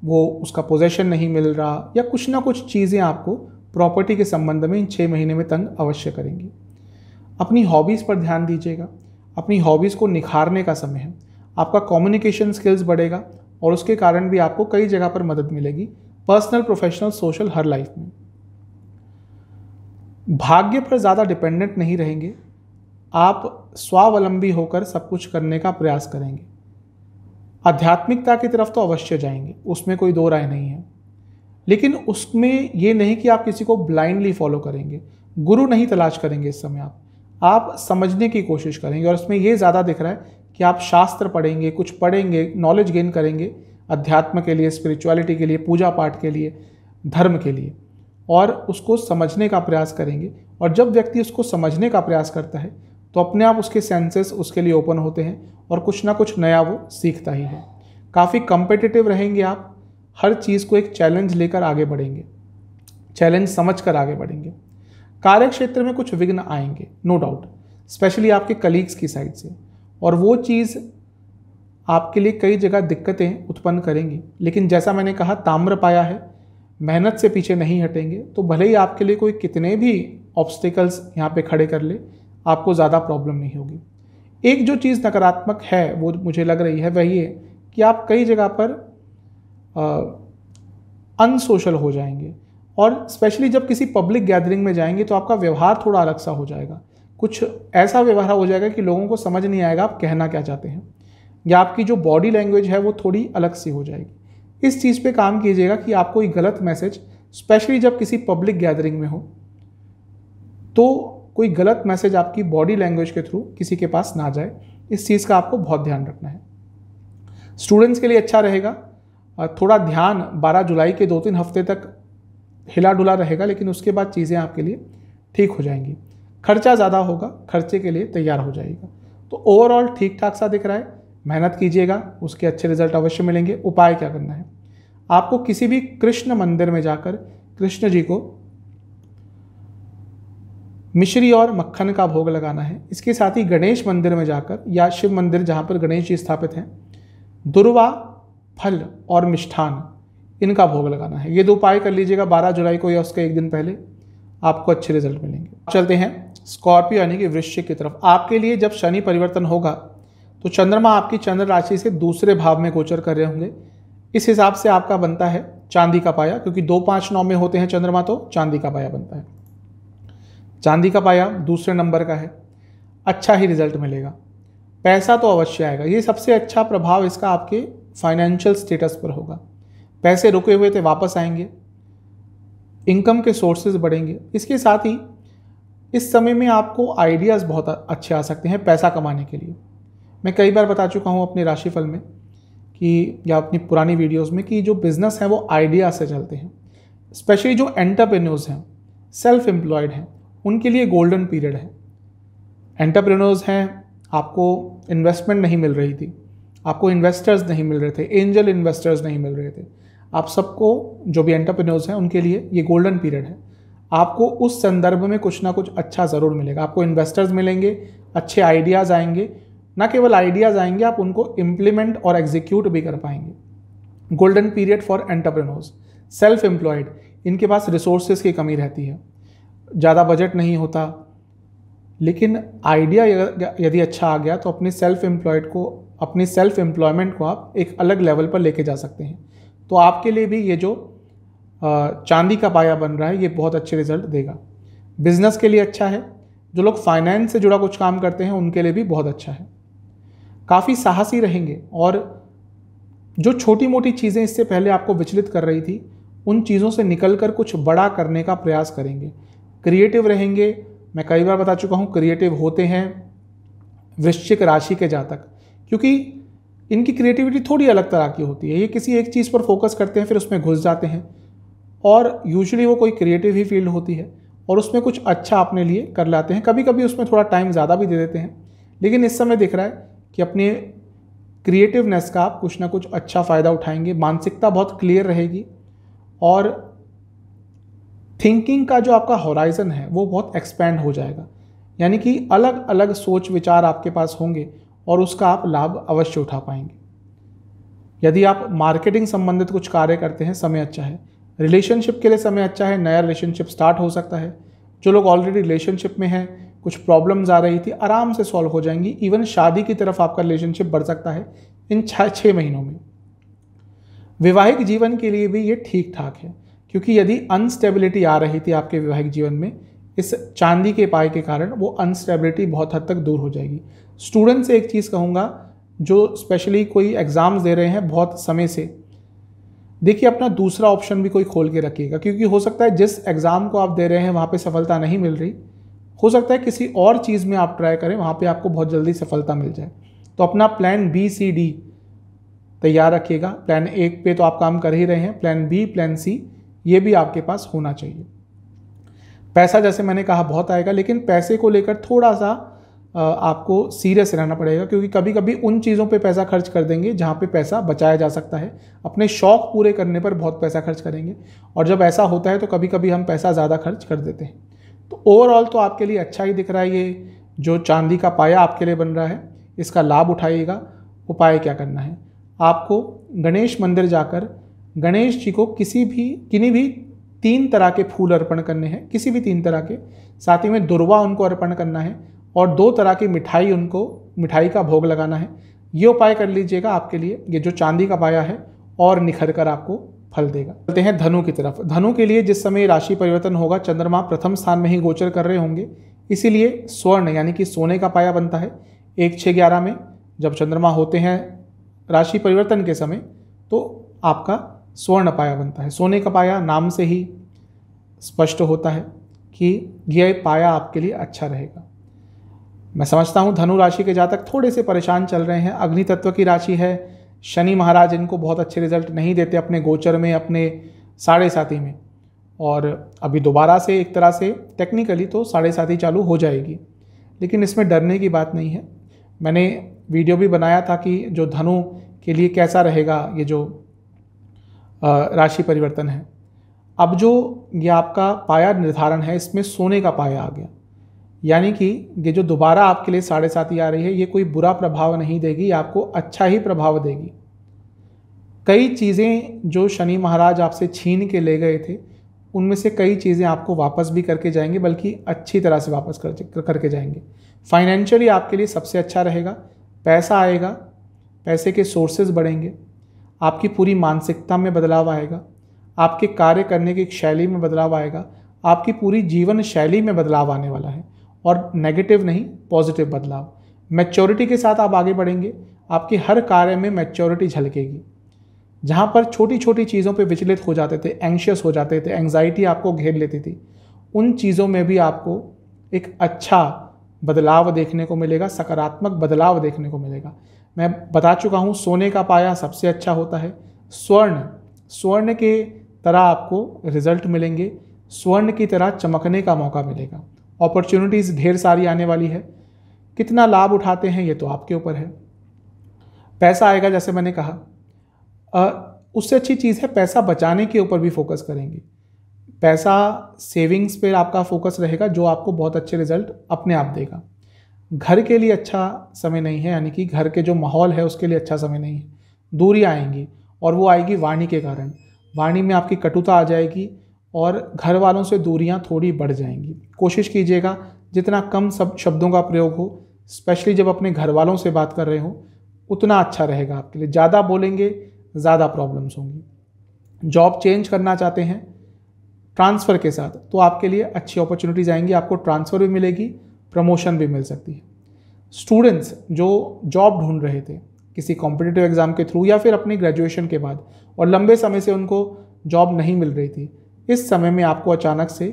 वो उसका पोजेशन नहीं मिल रहा या कुछ ना कुछ चीज़ें आपको प्रॉपर्टी के संबंध में इन छः महीने में तंग अवश्य करेंगी अपनी हॉबीज़ पर ध्यान दीजिएगा अपनी हॉबीज़ को निखारने का समय है आपका कम्युनिकेशन स्किल्स बढ़ेगा और उसके कारण भी आपको कई जगह पर मदद मिलेगी पर्सनल प्रोफेशनल सोशल हर लाइफ में भाग्य पर ज़्यादा डिपेंडेंट नहीं रहेंगे आप स्वावलंबी होकर सब कुछ करने का प्रयास करेंगे आध्यात्मिकता की तरफ तो अवश्य जाएंगे उसमें कोई दो राय नहीं है लेकिन उसमें ये नहीं कि आप किसी को ब्लाइंडली फॉलो करेंगे गुरु नहीं तलाश करेंगे इस समय आप आप समझने की कोशिश करेंगे और इसमें ये ज़्यादा दिख रहा है कि आप शास्त्र पढ़ेंगे कुछ पढ़ेंगे नॉलेज गेन करेंगे अध्यात्म के लिए स्पिरिचुअलिटी के लिए पूजा पाठ के लिए धर्म के लिए और उसको समझने का प्रयास करेंगे और जब व्यक्ति उसको समझने का प्रयास करता है तो अपने आप उसके सेंसेस उसके लिए ओपन होते हैं और कुछ ना कुछ नया वो सीखता ही है काफ़ी कंपेटिटिव रहेंगे आप हर चीज़ को एक चैलेंज लेकर आगे बढ़ेंगे चैलेंज समझ कर आगे बढ़ेंगे कार्य क्षेत्र में कुछ विघ्न आएंगे नो डाउट स्पेशली आपके कलीग्स की साइड से और वो चीज़ आपके लिए कई जगह दिक्कतें उत्पन्न करेंगी लेकिन जैसा मैंने कहा ताम्र पाया है मेहनत से पीछे नहीं हटेंगे तो भले ही आपके लिए कोई कितने भी ऑब्स्टिकल्स यहाँ पे खड़े कर ले आपको ज़्यादा प्रॉब्लम नहीं होगी एक जो चीज़ नकारात्मक है वो मुझे लग रही है वह ये कि आप कई जगह पर अनसोशल हो जाएंगे और स्पेशली जब किसी पब्लिक गैदरिंग में जाएंगे तो आपका व्यवहार थोड़ा अलग सा हो जाएगा कुछ ऐसा व्यवहार हो जाएगा कि लोगों को समझ नहीं आएगा आप कहना क्या चाहते हैं या आपकी जो बॉडी लैंग्वेज है वो थोड़ी अलग सी हो जाएगी इस चीज़ पे काम कीजिएगा कि आपको कोई गलत मैसेज स्पेशली जब किसी पब्लिक गैदरिंग में हो तो कोई गलत मैसेज आपकी बॉडी लैंग्वेज के थ्रू किसी के पास ना जाए इस चीज़ का आपको बहुत ध्यान रखना है स्टूडेंट्स के लिए अच्छा रहेगा थोड़ा ध्यान 12 जुलाई के दो तीन हफ्ते तक हिला डुला रहेगा लेकिन उसके बाद चीज़ें आपके लिए ठीक हो जाएंगी खर्चा ज़्यादा होगा खर्चे के लिए तैयार हो जाएगा तो ओवरऑल ठीक ठाक सा दिख रहा है मेहनत कीजिएगा उसके अच्छे रिजल्ट अवश्य मिलेंगे उपाय क्या करना है आपको किसी भी कृष्ण मंदिर में जाकर कृष्ण जी को मिश्री और मक्खन का भोग लगाना है इसके साथ ही गणेश मंदिर में जाकर या शिव मंदिर जहाँ पर गणेश जी स्थापित हैं दुर्वा फल और मिष्ठान इनका भोग लगाना है ये दो उपाय कर लीजिएगा बारह जुलाई को या उसके एक दिन पहले आपको अच्छे रिजल्ट मिलेंगे चलते हैं स्कॉर्पियो यानी कि वृश्चिक की तरफ आपके लिए जब शनि परिवर्तन होगा तो चंद्रमा आपकी चंद्र राशि से दूसरे भाव में गोचर कर रहे होंगे इस हिसाब से आपका बनता है चांदी का पाया क्योंकि दो पाँच नौ में होते हैं चंद्रमा तो चांदी का पाया बनता है चांदी का पाया दूसरे नंबर का है अच्छा ही रिजल्ट मिलेगा पैसा तो अवश्य आएगा ये सबसे अच्छा प्रभाव इसका आपके फाइनेंशियल स्टेटस पर होगा पैसे रुके हुए थे वापस आएंगे इनकम के सोर्सेज बढ़ेंगे इसके साथ ही इस समय में आपको आइडियाज़ बहुत अच्छे आ सकते हैं पैसा कमाने के लिए मैं कई बार बता चुका हूँ अपने राशिफल में कि या अपनी पुरानी वीडियोस में कि जो बिज़नेस है वो आइडिया से चलते हैं स्पेशली जो एंटरप्रेन्योर्स हैं सेल्फ एम्प्लॉयड हैं उनके लिए गोल्डन पीरियड है एंटरप्रेन्योर्स हैं आपको इन्वेस्टमेंट नहीं मिल रही थी आपको इन्वेस्टर्स नहीं मिल रहे थे एंजल इन्वेस्टर्स नहीं मिल रहे थे आप सबको जो भी एंटरप्रेन्योर्स हैं उनके लिए ये गोल्डन पीरियड है आपको उस संदर्भ में कुछ ना कुछ अच्छा ज़रूर मिलेगा आपको इन्वेस्टर्स मिलेंगे अच्छे आइडियाज़ आएंगे ना केवल आइडियाज़ आएंगे आप उनको इम्प्लीमेंट और एग्जीक्यूट भी कर पाएंगे golden period for entrepreneurs self employed इनके पास रिसोर्सेज की कमी रहती है ज़्यादा बजट नहीं होता लेकिन आइडिया यदि अच्छा आ गया तो अपने सेल्फ एम्प्लॉयड को अपनी सेल्फ एम्प्लॉयमेंट को आप एक अलग लेवल पर लेके जा सकते हैं तो आपके लिए भी ये जो चांदी का पाया बन रहा है ये बहुत अच्छे रिजल्ट देगा बिजनेस के लिए अच्छा है जो लोग फाइनेंस से जुड़ा कुछ काम करते हैं उनके लिए भी बहुत अच्छा है काफ़ी साहसी रहेंगे और जो छोटी मोटी चीज़ें इससे पहले आपको विचलित कर रही थी उन चीज़ों से निकल कर कुछ बड़ा करने का प्रयास करेंगे क्रिएटिव रहेंगे मैं कई बार बता चुका हूँ क्रिएटिव होते हैं वृश्चिक राशि के जातक क्योंकि इनकी क्रिएटिविटी थोड़ी अलग तरह की होती है ये किसी एक चीज़ पर फोकस करते हैं फिर उसमें घुस जाते हैं और यूजुअली वो कोई क्रिएटिव ही फील्ड होती है और उसमें कुछ अच्छा अपने लिए कर लाते हैं कभी कभी उसमें थोड़ा टाइम ज़्यादा भी दे देते हैं लेकिन इस समय दिख रहा है कि अपने क्रिएटिवनेस का आप कुछ ना कुछ अच्छा फ़ायदा उठाएंगे मानसिकता बहुत क्लियर रहेगी और थिंकिंग का जो आपका हॉराइज़न है वो बहुत एक्सपेंड हो जाएगा यानी कि अलग अलग सोच विचार आपके पास होंगे और उसका आप लाभ अवश्य उठा पाएंगे यदि आप मार्केटिंग संबंधित कुछ कार्य करते हैं समय अच्छा है रिलेशनशिप के लिए समय अच्छा है नया रिलेशनशिप स्टार्ट हो सकता है जो लोग ऑलरेडी रिलेशनशिप में हैं कुछ प्रॉब्लम्स आ रही थी आराम से सॉल्व हो जाएंगी इवन शादी की तरफ आपका रिलेशनशिप बढ़ सकता है इन छः छः महीनों में वैवाहिक जीवन के लिए भी ये ठीक ठाक है क्योंकि यदि अनस्टेबिलिटी आ रही थी आपके वैवाहिक जीवन में इस चांदी के पाए के कारण वो अनस्टेबिलिटी बहुत हद तक दूर हो जाएगी स्टूडेंट से एक चीज़ कहूँगा जो स्पेशली कोई एग्ज़ाम्स दे रहे हैं बहुत समय से देखिए अपना दूसरा ऑप्शन भी कोई खोल के रखिएगा क्योंकि हो सकता है जिस एग्ज़ाम को आप दे रहे हैं वहाँ पे सफलता नहीं मिल रही हो सकता है किसी और चीज़ में आप ट्राई करें वहाँ पे आपको बहुत जल्दी सफलता मिल जाए तो अपना प्लान बी सी डी तैयार रखिएगा प्लान ए पे तो आप काम कर ही रहे हैं प्लान बी प्लान सी ये भी आपके पास होना चाहिए पैसा जैसे मैंने कहा बहुत आएगा लेकिन पैसे को लेकर थोड़ा सा आपको सीरियस रहना पड़ेगा क्योंकि कभी कभी उन चीज़ों पे पैसा खर्च कर देंगे जहाँ पे पैसा बचाया जा सकता है अपने शौक़ पूरे करने पर बहुत पैसा खर्च करेंगे और जब ऐसा होता है तो कभी कभी हम पैसा ज़्यादा खर्च कर देते हैं तो ओवरऑल तो आपके लिए अच्छा ही दिख रहा है ये जो चांदी का पाया आपके लिए बन रहा है इसका लाभ उठाइएगा उपाय क्या करना है आपको गणेश मंदिर जाकर गणेश जी को किसी भी किन्हीं भी तीन तरह के फूल अर्पण करने हैं किसी भी तीन तरह के साथ ही में दुर्वा उनको अर्पण करना है और दो तरह की मिठाई उनको मिठाई का भोग लगाना है ये उपाय कर लीजिएगा आपके लिए ये जो चांदी का पाया है और निखर कर आपको फल देगा चलते हैं धनु की तरफ धनु के लिए जिस समय राशि परिवर्तन होगा चंद्रमा प्रथम स्थान में ही गोचर कर रहे होंगे इसीलिए स्वर्ण यानी कि सोने का पाया बनता है एक छः ग्यारह में जब चंद्रमा होते हैं राशि परिवर्तन के समय तो आपका स्वर्ण पाया बनता है सोने का पाया नाम से ही स्पष्ट होता है कि यह पाया आपके लिए अच्छा रहेगा मैं समझता हूँ धनु राशि के जातक थोड़े से परेशान चल रहे हैं अग्नि तत्व की राशि है शनि महाराज इनको बहुत अच्छे रिजल्ट नहीं देते अपने गोचर में अपने साढ़े साथी में और अभी दोबारा से एक तरह से टेक्निकली तो साढ़े साथी चालू हो जाएगी लेकिन इसमें डरने की बात नहीं है मैंने वीडियो भी बनाया था कि जो धनु के लिए कैसा रहेगा ये जो राशि परिवर्तन है अब जो ये आपका पाया निर्धारण है इसमें सोने का पाया आ गया यानी कि ये जो दोबारा आपके लिए साढ़े सात ही आ रही है ये कोई बुरा प्रभाव नहीं देगी आपको अच्छा ही प्रभाव देगी कई चीज़ें जो शनि महाराज आपसे छीन के ले गए थे उनमें से कई चीज़ें आपको वापस भी करके जाएंगे बल्कि अच्छी तरह से वापस कर करके जाएंगे फाइनेंशियली आपके लिए सबसे अच्छा रहेगा पैसा आएगा पैसे के सोर्सेज बढ़ेंगे आपकी पूरी मानसिकता में बदलाव आएगा आपके कार्य करने की शैली में बदलाव आएगा आपकी पूरी जीवन शैली में बदलाव आने वाला है और नेगेटिव नहीं पॉजिटिव बदलाव मैच्योरिटी के साथ आप आगे बढ़ेंगे आपके हर कार्य में मैच्योरिटी झलकेगी जहाँ पर छोटी छोटी चीज़ों पर विचलित हो जाते थे एंशियस हो जाते थे एंग्जाइटी आपको घेर लेती थी उन चीज़ों में भी आपको एक अच्छा बदलाव देखने को मिलेगा सकारात्मक बदलाव देखने को मिलेगा मैं बता चुका हूँ सोने का पाया सबसे अच्छा होता है स्वर्ण स्वर्ण के तरह आपको रिजल्ट मिलेंगे स्वर्ण की तरह चमकने का मौका मिलेगा अपॉर्चुनिटीज़ ढेर सारी आने वाली है कितना लाभ उठाते हैं ये तो आपके ऊपर है पैसा आएगा जैसे मैंने कहा आ, उससे अच्छी चीज़ है पैसा बचाने के ऊपर भी फोकस करेंगे पैसा सेविंग्स पे आपका फोकस रहेगा जो आपको बहुत अच्छे रिजल्ट अपने आप देगा घर के लिए अच्छा समय नहीं है यानी कि घर के जो माहौल है उसके लिए अच्छा समय नहीं है दूरी आएंगी और वो आएगी वाणी के कारण वाणी में आपकी कटुता आ जाएगी और घर वालों से दूरियां थोड़ी बढ़ जाएंगी कोशिश कीजिएगा जितना कम सब शब्दों का प्रयोग हो स्पेशली जब अपने घर वालों से बात कर रहे हो उतना अच्छा रहेगा आपके लिए ज़्यादा बोलेंगे ज़्यादा प्रॉब्लम्स होंगी जॉब चेंज करना चाहते हैं ट्रांसफ़र के साथ तो आपके लिए अच्छी अपॉर्चुनिटीज़ आएंगी आपको ट्रांसफ़र भी मिलेगी प्रमोशन भी मिल सकती है स्टूडेंट्स जो जॉब ढूंढ रहे थे किसी कॉम्पिटिटिव एग्ज़ाम के थ्रू या फिर अपनी ग्रेजुएशन के बाद और लंबे समय से उनको जॉब नहीं मिल रही थी इस समय में आपको अचानक से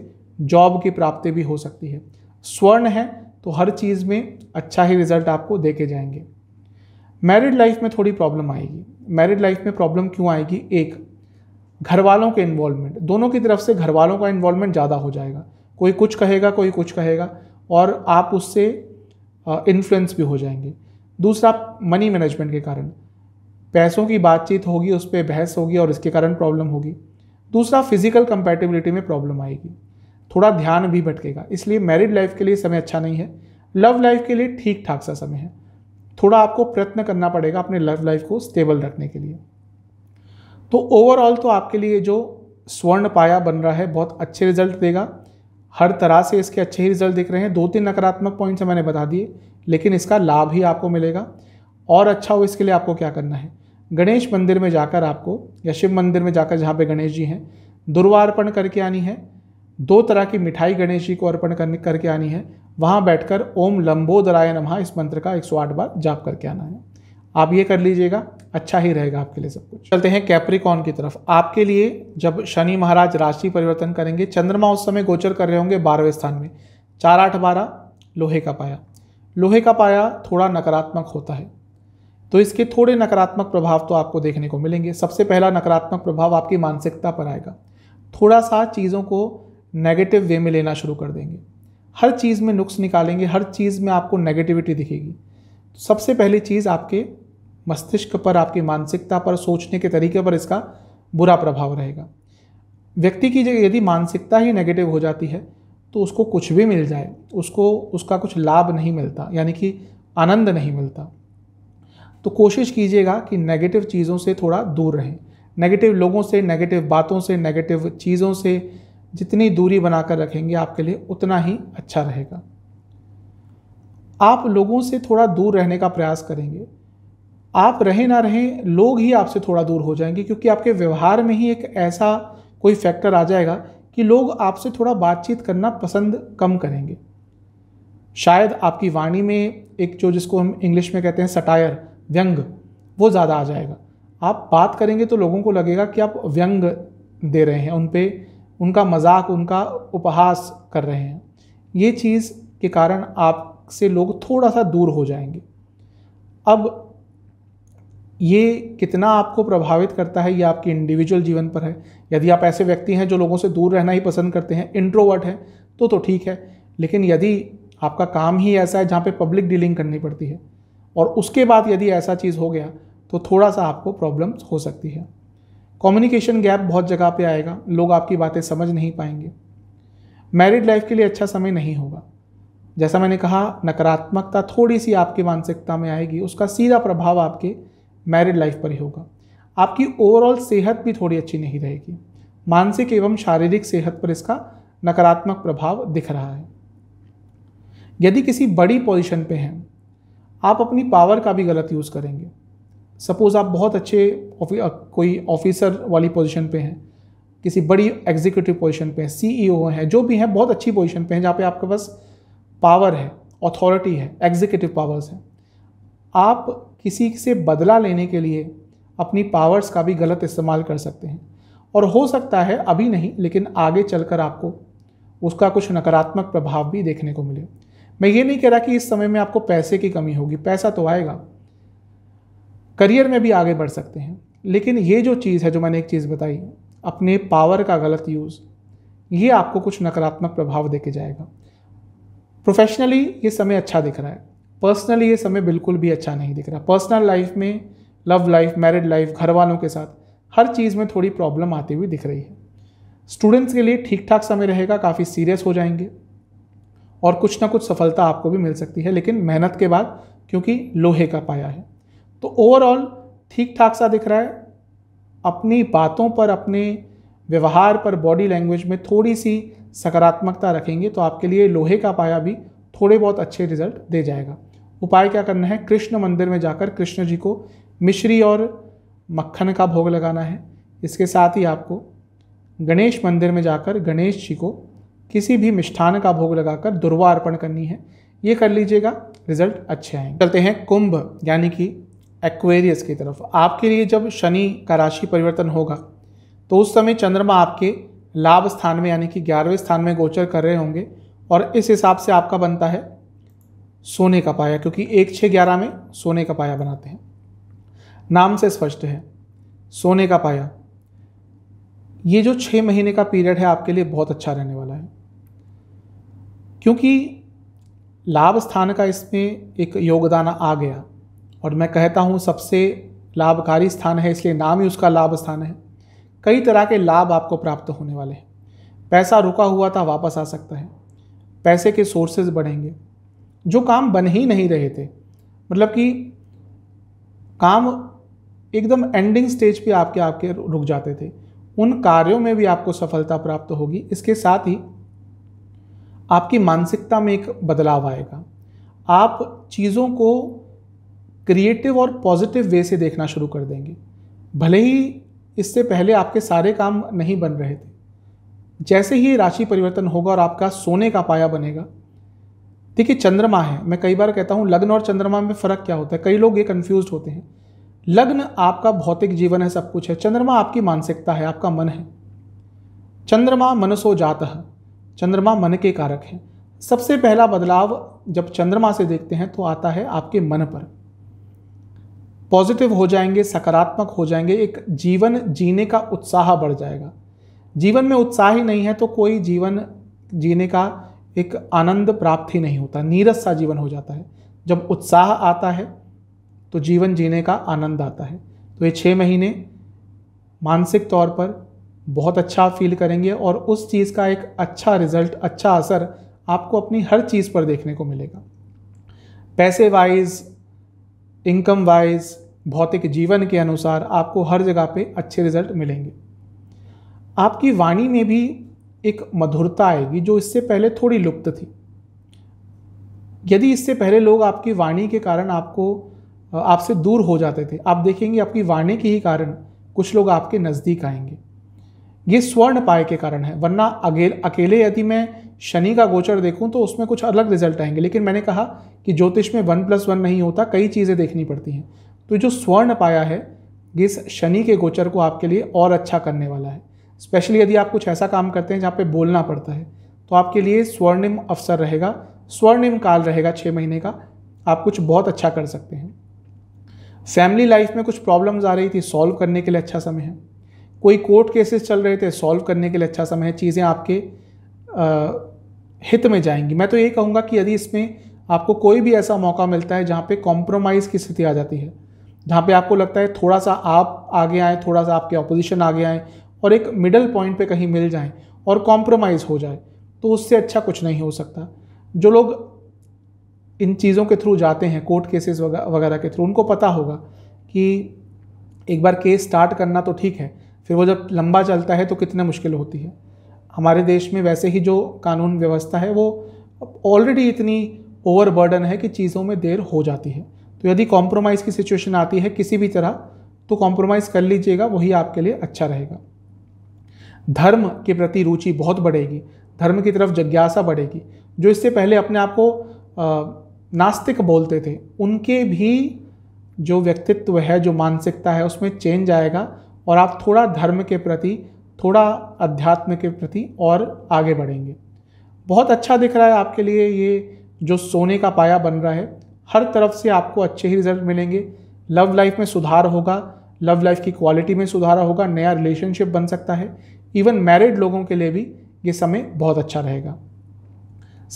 जॉब की प्राप्ति भी हो सकती है स्वर्ण है तो हर चीज़ में अच्छा ही रिजल्ट आपको देके जाएंगे मैरिड लाइफ में थोड़ी प्रॉब्लम आएगी मैरिड लाइफ में प्रॉब्लम क्यों आएगी एक घर वालों के इन्वॉल्वमेंट दोनों की तरफ से घर वालों का इन्वॉल्वमेंट ज़्यादा हो जाएगा कोई कुछ कहेगा कोई कुछ कहेगा और आप उससे इन्फ्लुएंस भी हो जाएंगे दूसरा मनी मैनेजमेंट के कारण पैसों की बातचीत होगी उस पर बहस होगी और इसके कारण प्रॉब्लम होगी दूसरा फिजिकल कंपैटिबिलिटी में प्रॉब्लम आएगी थोड़ा ध्यान भी भटकेगा इसलिए मैरिड लाइफ के लिए समय अच्छा नहीं है लव लाइफ के लिए ठीक ठाक सा समय है थोड़ा आपको प्रयत्न करना पड़ेगा अपने लव लाइफ को स्टेबल रखने के लिए तो ओवरऑल तो आपके लिए जो स्वर्ण पाया बन रहा है बहुत अच्छे रिजल्ट देगा हर तरह से इसके अच्छे ही रिजल्ट दिख रहे हैं दो तीन नकारात्मक पॉइंट्स मैंने बता दिए लेकिन इसका लाभ ही आपको मिलेगा और अच्छा हो इसके लिए आपको क्या करना है गणेश मंदिर में जाकर आपको या शिव मंदिर में जाकर जहाँ पे गणेश जी हैं दुर्वा अर्पण करके आनी है दो तरह की मिठाई गणेश जी को अर्पण करने करके आनी है वहाँ बैठकर ओम लंबोदराय नमः इस मंत्र का 108 बार जाप करके आना है आप ये कर लीजिएगा अच्छा ही रहेगा आपके लिए सब कुछ चलते हैं कैप्रिकॉन की तरफ आपके लिए जब शनि महाराज राशि परिवर्तन करेंगे चंद्रमा उस समय गोचर कर रहे होंगे बारहवें स्थान में चार आठ बारह लोहे का पाया लोहे का पाया थोड़ा नकारात्मक होता है तो इसके थोड़े नकारात्मक प्रभाव तो आपको देखने को मिलेंगे सबसे पहला नकारात्मक प्रभाव आपकी मानसिकता पर आएगा थोड़ा सा चीज़ों को नेगेटिव वे में लेना शुरू कर देंगे हर चीज़ में नुक्स निकालेंगे हर चीज़ में आपको नेगेटिविटी दिखेगी सबसे पहली चीज़ आपके मस्तिष्क पर आपकी मानसिकता पर सोचने के तरीके पर इसका बुरा प्रभाव रहेगा व्यक्ति की जगह यदि मानसिकता ही नेगेटिव हो जाती है तो उसको कुछ भी मिल जाए उसको उसका कुछ लाभ नहीं मिलता यानी कि आनंद नहीं मिलता तो कोशिश कीजिएगा कि नेगेटिव चीज़ों से थोड़ा दूर रहें नेगेटिव लोगों से नेगेटिव बातों से नेगेटिव चीज़ों से जितनी दूरी बनाकर रखेंगे आपके लिए उतना ही अच्छा रहेगा आप लोगों से थोड़ा दूर रहने का प्रयास करेंगे आप रहें ना रहें लोग ही आपसे थोड़ा दूर हो जाएंगे क्योंकि आपके व्यवहार में ही एक ऐसा कोई फैक्टर आ जाएगा कि लोग आपसे थोड़ा बातचीत करना पसंद कम करेंगे शायद आपकी वाणी में एक जो जिसको हम इंग्लिश में कहते हैं सटायर व्यंग वो ज़्यादा आ जाएगा आप बात करेंगे तो लोगों को लगेगा कि आप व्यंग दे रहे हैं उन पर उनका मजाक उनका उपहास कर रहे हैं ये चीज़ के कारण आपसे लोग थोड़ा सा दूर हो जाएंगे अब ये कितना आपको प्रभावित करता है ये आपके इंडिविजुअल जीवन पर है यदि आप ऐसे व्यक्ति हैं जो लोगों से दूर रहना ही पसंद करते हैं इंट्रोवर्ट हैं तो तो ठीक है लेकिन यदि आपका काम ही ऐसा है जहाँ पे पब्लिक डीलिंग करनी पड़ती है और उसके बाद यदि ऐसा चीज़ हो गया तो थोड़ा सा आपको प्रॉब्लम हो सकती है कम्युनिकेशन गैप बहुत जगह पे आएगा लोग आपकी बातें समझ नहीं पाएंगे मैरिड लाइफ के लिए अच्छा समय नहीं होगा जैसा मैंने कहा नकारात्मकता थोड़ी सी आपकी मानसिकता में आएगी उसका सीधा प्रभाव आपके मैरिड लाइफ पर ही होगा आपकी ओवरऑल सेहत भी थोड़ी अच्छी नहीं रहेगी मानसिक एवं शारीरिक सेहत पर इसका नकारात्मक प्रभाव दिख रहा है यदि किसी बड़ी पोजिशन पर हैं आप अपनी पावर का भी गलत यूज़ करेंगे सपोज़ आप बहुत अच्छे कोई ऑफिसर वाली पोजीशन पे हैं किसी बड़ी एग्जीक्यूटिव पोजीशन पे हैं सीईओ e हैं जो भी हैं बहुत अच्छी पोजीशन पे हैं जहाँ पे आपके पास पावर है अथॉरिटी है एग्जीक्यूटिव पावर्स हैं आप किसी से बदला लेने के लिए अपनी पावर्स का भी गलत इस्तेमाल कर सकते हैं और हो सकता है अभी नहीं लेकिन आगे चलकर आपको उसका कुछ नकारात्मक प्रभाव भी देखने को मिले मैं ये नहीं कह रहा कि इस समय में आपको पैसे की कमी होगी पैसा तो आएगा करियर में भी आगे बढ़ सकते हैं लेकिन ये जो चीज़ है जो मैंने एक चीज़ बताई अपने पावर का गलत यूज़ ये आपको कुछ नकारात्मक प्रभाव दे के जाएगा प्रोफेशनली ये समय अच्छा दिख रहा है पर्सनली ये समय बिल्कुल भी अच्छा नहीं दिख रहा पर्सनल लाइफ में लव लाइफ मैरिड लाइफ घर वालों के साथ हर चीज़ में थोड़ी प्रॉब्लम आती हुई दिख रही है स्टूडेंट्स के लिए ठीक ठाक समय रहेगा काफ़ी सीरियस हो जाएंगे और कुछ ना कुछ सफलता आपको भी मिल सकती है लेकिन मेहनत के बाद क्योंकि लोहे का पाया है तो ओवरऑल ठीक ठाक सा दिख रहा है अपनी बातों पर अपने व्यवहार पर बॉडी लैंग्वेज में थोड़ी सी सकारात्मकता रखेंगे तो आपके लिए लोहे का पाया भी थोड़े बहुत अच्छे रिजल्ट दे जाएगा उपाय क्या करना है कृष्ण मंदिर में जाकर कृष्ण जी को मिश्री और मक्खन का भोग लगाना है इसके साथ ही आपको गणेश मंदिर में जाकर गणेश जी को किसी भी मिष्ठान का भोग लगाकर दुर्वा अर्पण करनी है ये कर लीजिएगा रिजल्ट अच्छे आएंगे चलते हैं कुंभ यानी कि एक्वेरियस की तरफ आपके लिए जब शनि का राशि परिवर्तन होगा तो उस समय चंद्रमा आपके लाभ स्थान में यानी कि ग्यारहवें स्थान में गोचर कर रहे होंगे और इस हिसाब से आपका बनता है सोने का पाया क्योंकि एक छः ग्यारह में सोने का पाया बनाते हैं नाम से स्पष्ट है सोने का पाया ये जो छः महीने का पीरियड है आपके लिए बहुत अच्छा रहने वाला क्योंकि लाभ स्थान का इसमें एक योगदान आ गया और मैं कहता हूँ सबसे लाभकारी स्थान है इसलिए नाम ही उसका लाभ स्थान है कई तरह के लाभ आपको प्राप्त होने वाले हैं पैसा रुका हुआ था वापस आ सकता है पैसे के सोर्सेज बढ़ेंगे जो काम बन ही नहीं रहे थे मतलब कि काम एकदम एंडिंग स्टेज पे आपके आपके रुक जाते थे उन कार्यों में भी आपको सफलता प्राप्त होगी इसके साथ ही आपकी मानसिकता में एक बदलाव आएगा आप चीज़ों को क्रिएटिव और पॉजिटिव वे से देखना शुरू कर देंगे भले ही इससे पहले आपके सारे काम नहीं बन रहे थे जैसे ही राशि परिवर्तन होगा और आपका सोने का पाया बनेगा देखिए चंद्रमा है मैं कई बार कहता हूँ लग्न और चंद्रमा में फ़र्क क्या होता है कई लोग ये कन्फ्यूज होते हैं लग्न आपका भौतिक जीवन है सब कुछ है चंद्रमा आपकी मानसिकता है आपका मन है चंद्रमा मनसो जात है चंद्रमा मन के कारक हैं सबसे पहला बदलाव जब चंद्रमा से देखते हैं तो आता है आपके मन पर पॉजिटिव हो जाएंगे सकारात्मक हो जाएंगे एक जीवन जीने का उत्साह बढ़ जाएगा जीवन में उत्साह ही नहीं है तो कोई जीवन जीने का एक आनंद प्राप्त ही नहीं होता नीरस सा जीवन हो जाता है जब उत्साह आता है तो जीवन जीने का आनंद आता है तो ये छः महीने मानसिक तौर पर बहुत अच्छा फील करेंगे और उस चीज़ का एक अच्छा रिजल्ट अच्छा असर आपको अपनी हर चीज़ पर देखने को मिलेगा पैसे वाइज इनकम वाइज भौतिक जीवन के अनुसार आपको हर जगह पे अच्छे रिजल्ट मिलेंगे आपकी वाणी में भी एक मधुरता आएगी जो इससे पहले थोड़ी लुप्त थी यदि इससे पहले लोग आपकी वाणी के कारण आपको आपसे दूर हो जाते थे आप देखेंगे आपकी वाणी के ही कारण कुछ लोग आपके नज़दीक आएंगे ये स्वर्ण पाए के कारण है वरना अगेल अकेले यदि मैं शनि का गोचर देखूं तो उसमें कुछ अलग रिजल्ट आएंगे लेकिन मैंने कहा कि ज्योतिष में वन प्लस वन नहीं होता कई चीज़ें देखनी पड़ती हैं तो जो स्वर्ण पाया है ये शनि के गोचर को आपके लिए और अच्छा करने वाला है स्पेशली यदि आप कुछ ऐसा काम करते हैं जहाँ पे बोलना पड़ता है तो आपके लिए स्वर्णिम अवसर रहेगा स्वर्णिम काल रहेगा छः महीने का आप कुछ बहुत अच्छा कर सकते हैं फैमिली लाइफ में कुछ प्रॉब्लम्स आ रही थी सॉल्व करने के लिए अच्छा समय है कोई कोर्ट केसेस चल रहे थे सॉल्व करने के लिए अच्छा समय है चीज़ें आपके आ, हित में जाएंगी मैं तो ये कहूँगा कि यदि इसमें आपको कोई भी ऐसा मौका मिलता है जहाँ पे कॉम्प्रोमाइज़ की स्थिति आ जाती है जहाँ पे आपको लगता है थोड़ा सा आप आगे आए थोड़ा सा आपके अपोजिशन आगे आए और एक मिडल पॉइंट पे कहीं मिल जाएँ और कॉम्प्रोमाइज़ हो जाए तो उससे अच्छा कुछ नहीं हो सकता जो लोग इन चीज़ों के थ्रू जाते हैं कोर्ट केसेस वगैरह के थ्रू उनको पता होगा कि एक बार केस स्टार्ट करना तो ठीक है फिर वो जब लंबा चलता है तो कितना मुश्किल होती है हमारे देश में वैसे ही जो कानून व्यवस्था है वो ऑलरेडी इतनी ओवरबर्डन है कि चीज़ों में देर हो जाती है तो यदि कॉम्प्रोमाइज़ की सिचुएशन आती है किसी भी तरह तो कॉम्प्रोमाइज़ कर लीजिएगा वही आपके लिए अच्छा रहेगा धर्म के प्रति रुचि बहुत बढ़ेगी धर्म की तरफ जिज्ञासा बढ़ेगी जो इससे पहले अपने आप को नास्तिक बोलते थे उनके भी जो व्यक्तित्व है जो मानसिकता है उसमें चेंज आएगा और आप थोड़ा धर्म के प्रति थोड़ा अध्यात्म के प्रति और आगे बढ़ेंगे बहुत अच्छा दिख रहा है आपके लिए ये जो सोने का पाया बन रहा है हर तरफ से आपको अच्छे ही रिजल्ट मिलेंगे लव लाइफ में सुधार होगा लव लाइफ की क्वालिटी में सुधार होगा नया रिलेशनशिप बन सकता है इवन मैरिड लोगों के लिए भी ये समय बहुत अच्छा रहेगा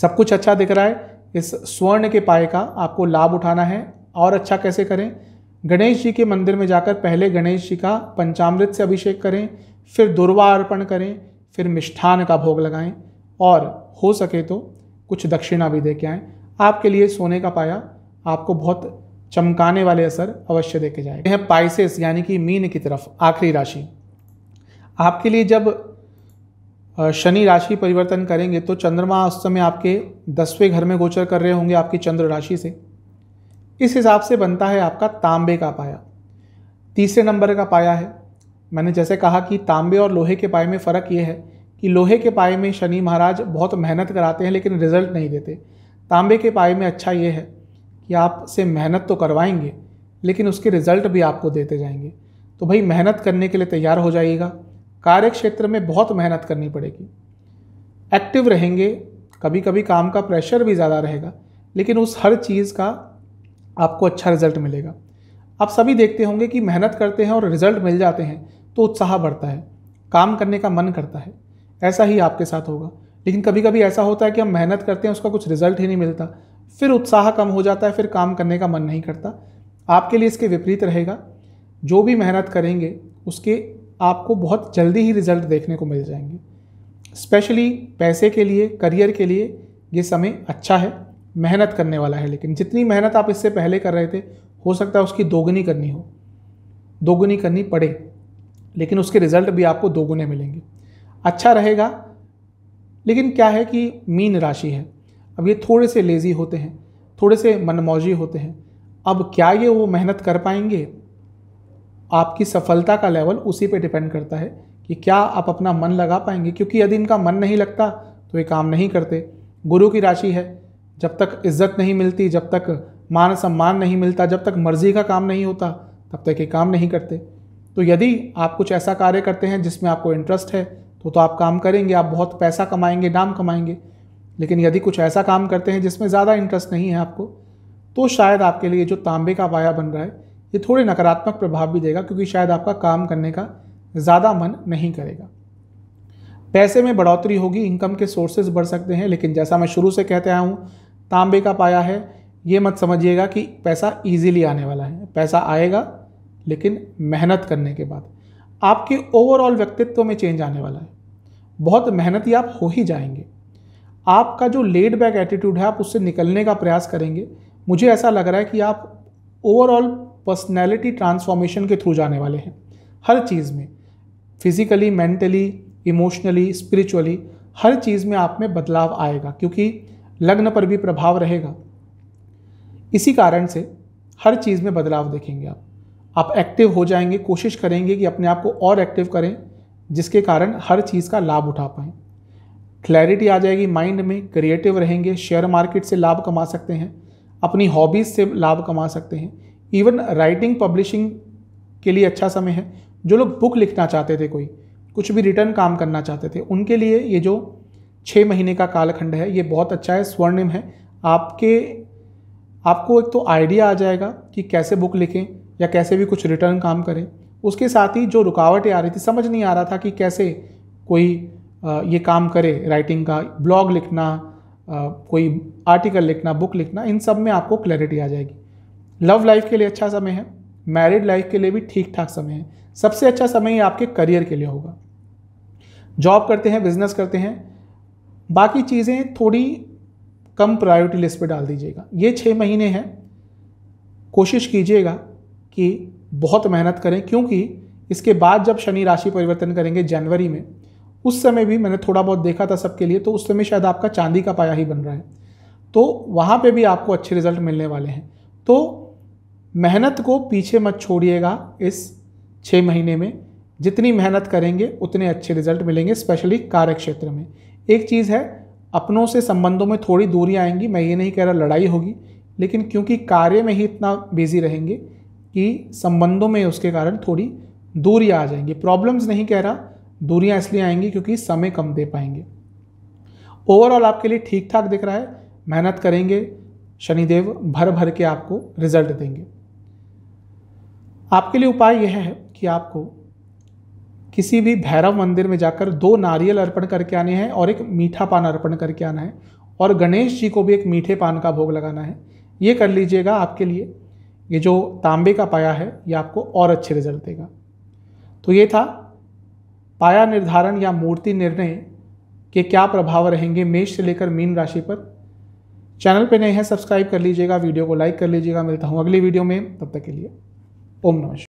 सब कुछ अच्छा दिख रहा है इस स्वर्ण के पाए का आपको लाभ उठाना है और अच्छा कैसे करें गणेश जी के मंदिर में जाकर पहले गणेश जी का पंचामृत से अभिषेक करें फिर दुर्वा अर्पण करें फिर मिष्ठान का भोग लगाएं और हो सके तो कुछ दक्षिणा भी दे के आएँ आपके लिए सोने का पाया आपको बहुत चमकाने वाले असर अवश्य देके जाएंगे यह पाइसेस यानी कि मीन की तरफ आखिरी राशि आपके लिए जब शनि राशि परिवर्तन करेंगे तो चंद्रमा उस समय आपके दसवें घर में गोचर कर रहे होंगे आपकी चंद्र राशि से इस हिसाब से बनता है आपका तांबे का पाया तीसरे नंबर का पाया है मैंने जैसे कहा कि तांबे और लोहे के पाए में फ़र्क ये है कि लोहे के पाए में शनि महाराज बहुत मेहनत कराते हैं लेकिन रिजल्ट नहीं देते तांबे के पाए में अच्छा ये है कि आपसे मेहनत तो करवाएंगे लेकिन उसके रिज़ल्ट भी आपको देते जाएंगे तो भाई मेहनत करने के लिए तैयार हो जाइएगा कार्य क्षेत्र में बहुत मेहनत करनी पड़ेगी एक्टिव रहेंगे कभी कभी काम का प्रेशर भी ज़्यादा रहेगा लेकिन उस हर चीज़ का आपको अच्छा रिजल्ट मिलेगा आप सभी देखते होंगे कि मेहनत करते हैं और रिजल्ट मिल जाते हैं तो उत्साह बढ़ता है काम करने का मन करता है ऐसा ही आपके साथ होगा लेकिन कभी कभी ऐसा होता है कि हम मेहनत करते हैं उसका कुछ रिजल्ट ही नहीं मिलता फिर उत्साह कम हो जाता है फिर काम करने का मन नहीं करता आपके लिए इसके विपरीत रहेगा जो भी मेहनत करेंगे उसके आपको बहुत जल्दी ही रिजल्ट देखने को मिल जाएंगे स्पेशली पैसे के लिए करियर के लिए ये समय अच्छा है मेहनत करने वाला है लेकिन जितनी मेहनत आप इससे पहले कर रहे थे हो सकता है उसकी दोगुनी करनी हो दोगुनी करनी पड़े लेकिन उसके रिजल्ट भी आपको दोगुने मिलेंगे अच्छा रहेगा लेकिन क्या है कि मीन राशि है अब ये थोड़े से लेज़ी होते हैं थोड़े से मनमौजी होते हैं अब क्या ये वो मेहनत कर पाएंगे आपकी सफलता का लेवल उसी पे डिपेंड करता है कि क्या आप अपना मन लगा पाएंगे क्योंकि यदि इनका मन नहीं लगता तो ये काम नहीं करते गुरु की राशि है जब तक इज्जत नहीं मिलती जब तक मान सम्मान नहीं मिलता जब तक मर्जी का काम नहीं होता तब तक ये काम नहीं करते तो यदि आप कुछ ऐसा कार्य करते हैं जिसमें आपको इंटरेस्ट है तो तो आप काम करेंगे आप बहुत पैसा कमाएंगे नाम कमाएंगे लेकिन यदि कुछ ऐसा काम करते हैं जिसमें ज़्यादा इंटरेस्ट नहीं है आपको तो शायद आपके लिए जो तांबे का वाया बन रहा है ये थोड़े नकारात्मक प्रभाव भी देगा क्योंकि शायद आपका काम करने का ज़्यादा मन नहीं करेगा पैसे में बढ़ोतरी होगी इनकम के सोर्सेज बढ़ सकते हैं लेकिन जैसा मैं शुरू से कहते आया हूँ तांबे का पाया है ये मत समझिएगा कि पैसा इजीली आने वाला है पैसा आएगा लेकिन मेहनत करने के बाद आपके ओवरऑल व्यक्तित्व में चेंज आने वाला है बहुत मेहनती आप हो ही जाएंगे आपका जो लेड बैक एटीट्यूड है आप उससे निकलने का प्रयास करेंगे मुझे ऐसा लग रहा है कि आप ओवरऑल पर्सनैलिटी ट्रांसफॉर्मेशन के थ्रू जाने वाले हैं हर चीज़ में फिजिकली मेंटली इमोशनली स्पिरिचुअली हर चीज़ में आप में बदलाव आएगा क्योंकि लग्न पर भी प्रभाव रहेगा इसी कारण से हर चीज़ में बदलाव देखेंगे आप आप एक्टिव हो जाएंगे कोशिश करेंगे कि अपने आप को और एक्टिव करें जिसके कारण हर चीज़ का लाभ उठा पाएँ क्लैरिटी आ जाएगी माइंड में क्रिएटिव रहेंगे शेयर मार्केट से लाभ कमा सकते हैं अपनी हॉबीज़ से लाभ कमा सकते हैं इवन राइटिंग पब्लिशिंग के लिए अच्छा समय है जो लोग बुक लिखना चाहते थे कोई कुछ भी रिटर्न काम करना चाहते थे उनके लिए ये जो छः महीने का कालखंड है ये बहुत अच्छा है स्वर्णिम है आपके आपको एक तो आइडिया आ जाएगा कि कैसे बुक लिखें या कैसे भी कुछ रिटर्न काम करें उसके साथ ही जो रुकावटें आ रही थी समझ नहीं आ रहा था कि कैसे कोई ये काम करे राइटिंग का ब्लॉग लिखना कोई आर्टिकल लिखना बुक लिखना इन सब में आपको क्लैरिटी आ जाएगी लव लाइफ के लिए अच्छा समय है मैरिड लाइफ के लिए भी ठीक ठाक समय है सबसे अच्छा समय ये आपके करियर के लिए होगा जॉब करते हैं बिजनेस करते हैं बाकी चीज़ें थोड़ी कम प्रायोरिटी लिस्ट पे डाल दीजिएगा ये छः महीने हैं कोशिश कीजिएगा कि बहुत मेहनत करें क्योंकि इसके बाद जब शनि राशि परिवर्तन करेंगे जनवरी में उस समय भी मैंने थोड़ा बहुत देखा था सबके लिए तो उस समय शायद आपका चांदी का पाया ही बन रहा है तो वहाँ पे भी आपको अच्छे रिजल्ट मिलने वाले हैं तो मेहनत को पीछे मत छोड़िएगा इस छः महीने में जितनी मेहनत करेंगे उतने अच्छे रिजल्ट मिलेंगे स्पेशली कार्य क्षेत्र में एक चीज़ है अपनों से संबंधों में थोड़ी दूरी आएंगी मैं ये नहीं कह रहा लड़ाई होगी लेकिन क्योंकि कार्य में ही इतना बिजी रहेंगे कि संबंधों में उसके कारण थोड़ी दूरी आ जाएंगी प्रॉब्लम्स नहीं कह रहा दूरियाँ इसलिए आएंगी क्योंकि समय कम दे पाएंगे ओवरऑल आपके लिए ठीक ठाक दिख रहा है मेहनत करेंगे शनिदेव भर भर के आपको रिजल्ट देंगे आपके लिए उपाय यह है कि आपको किसी भी भैरव मंदिर में जाकर दो नारियल अर्पण करके आने हैं और एक मीठा पान अर्पण करके आना है और गणेश जी को भी एक मीठे पान का भोग लगाना है ये कर लीजिएगा आपके लिए ये जो तांबे का पाया है ये आपको और अच्छे रिजल्ट देगा तो ये था पाया निर्धारण या मूर्ति निर्णय के क्या प्रभाव रहेंगे मेष से लेकर मीन राशि पर चैनल पे नए हैं सब्सक्राइब कर लीजिएगा वीडियो को लाइक कर लीजिएगा मिलता हूँ अगली वीडियो में तब तक के लिए ओम नमस्कार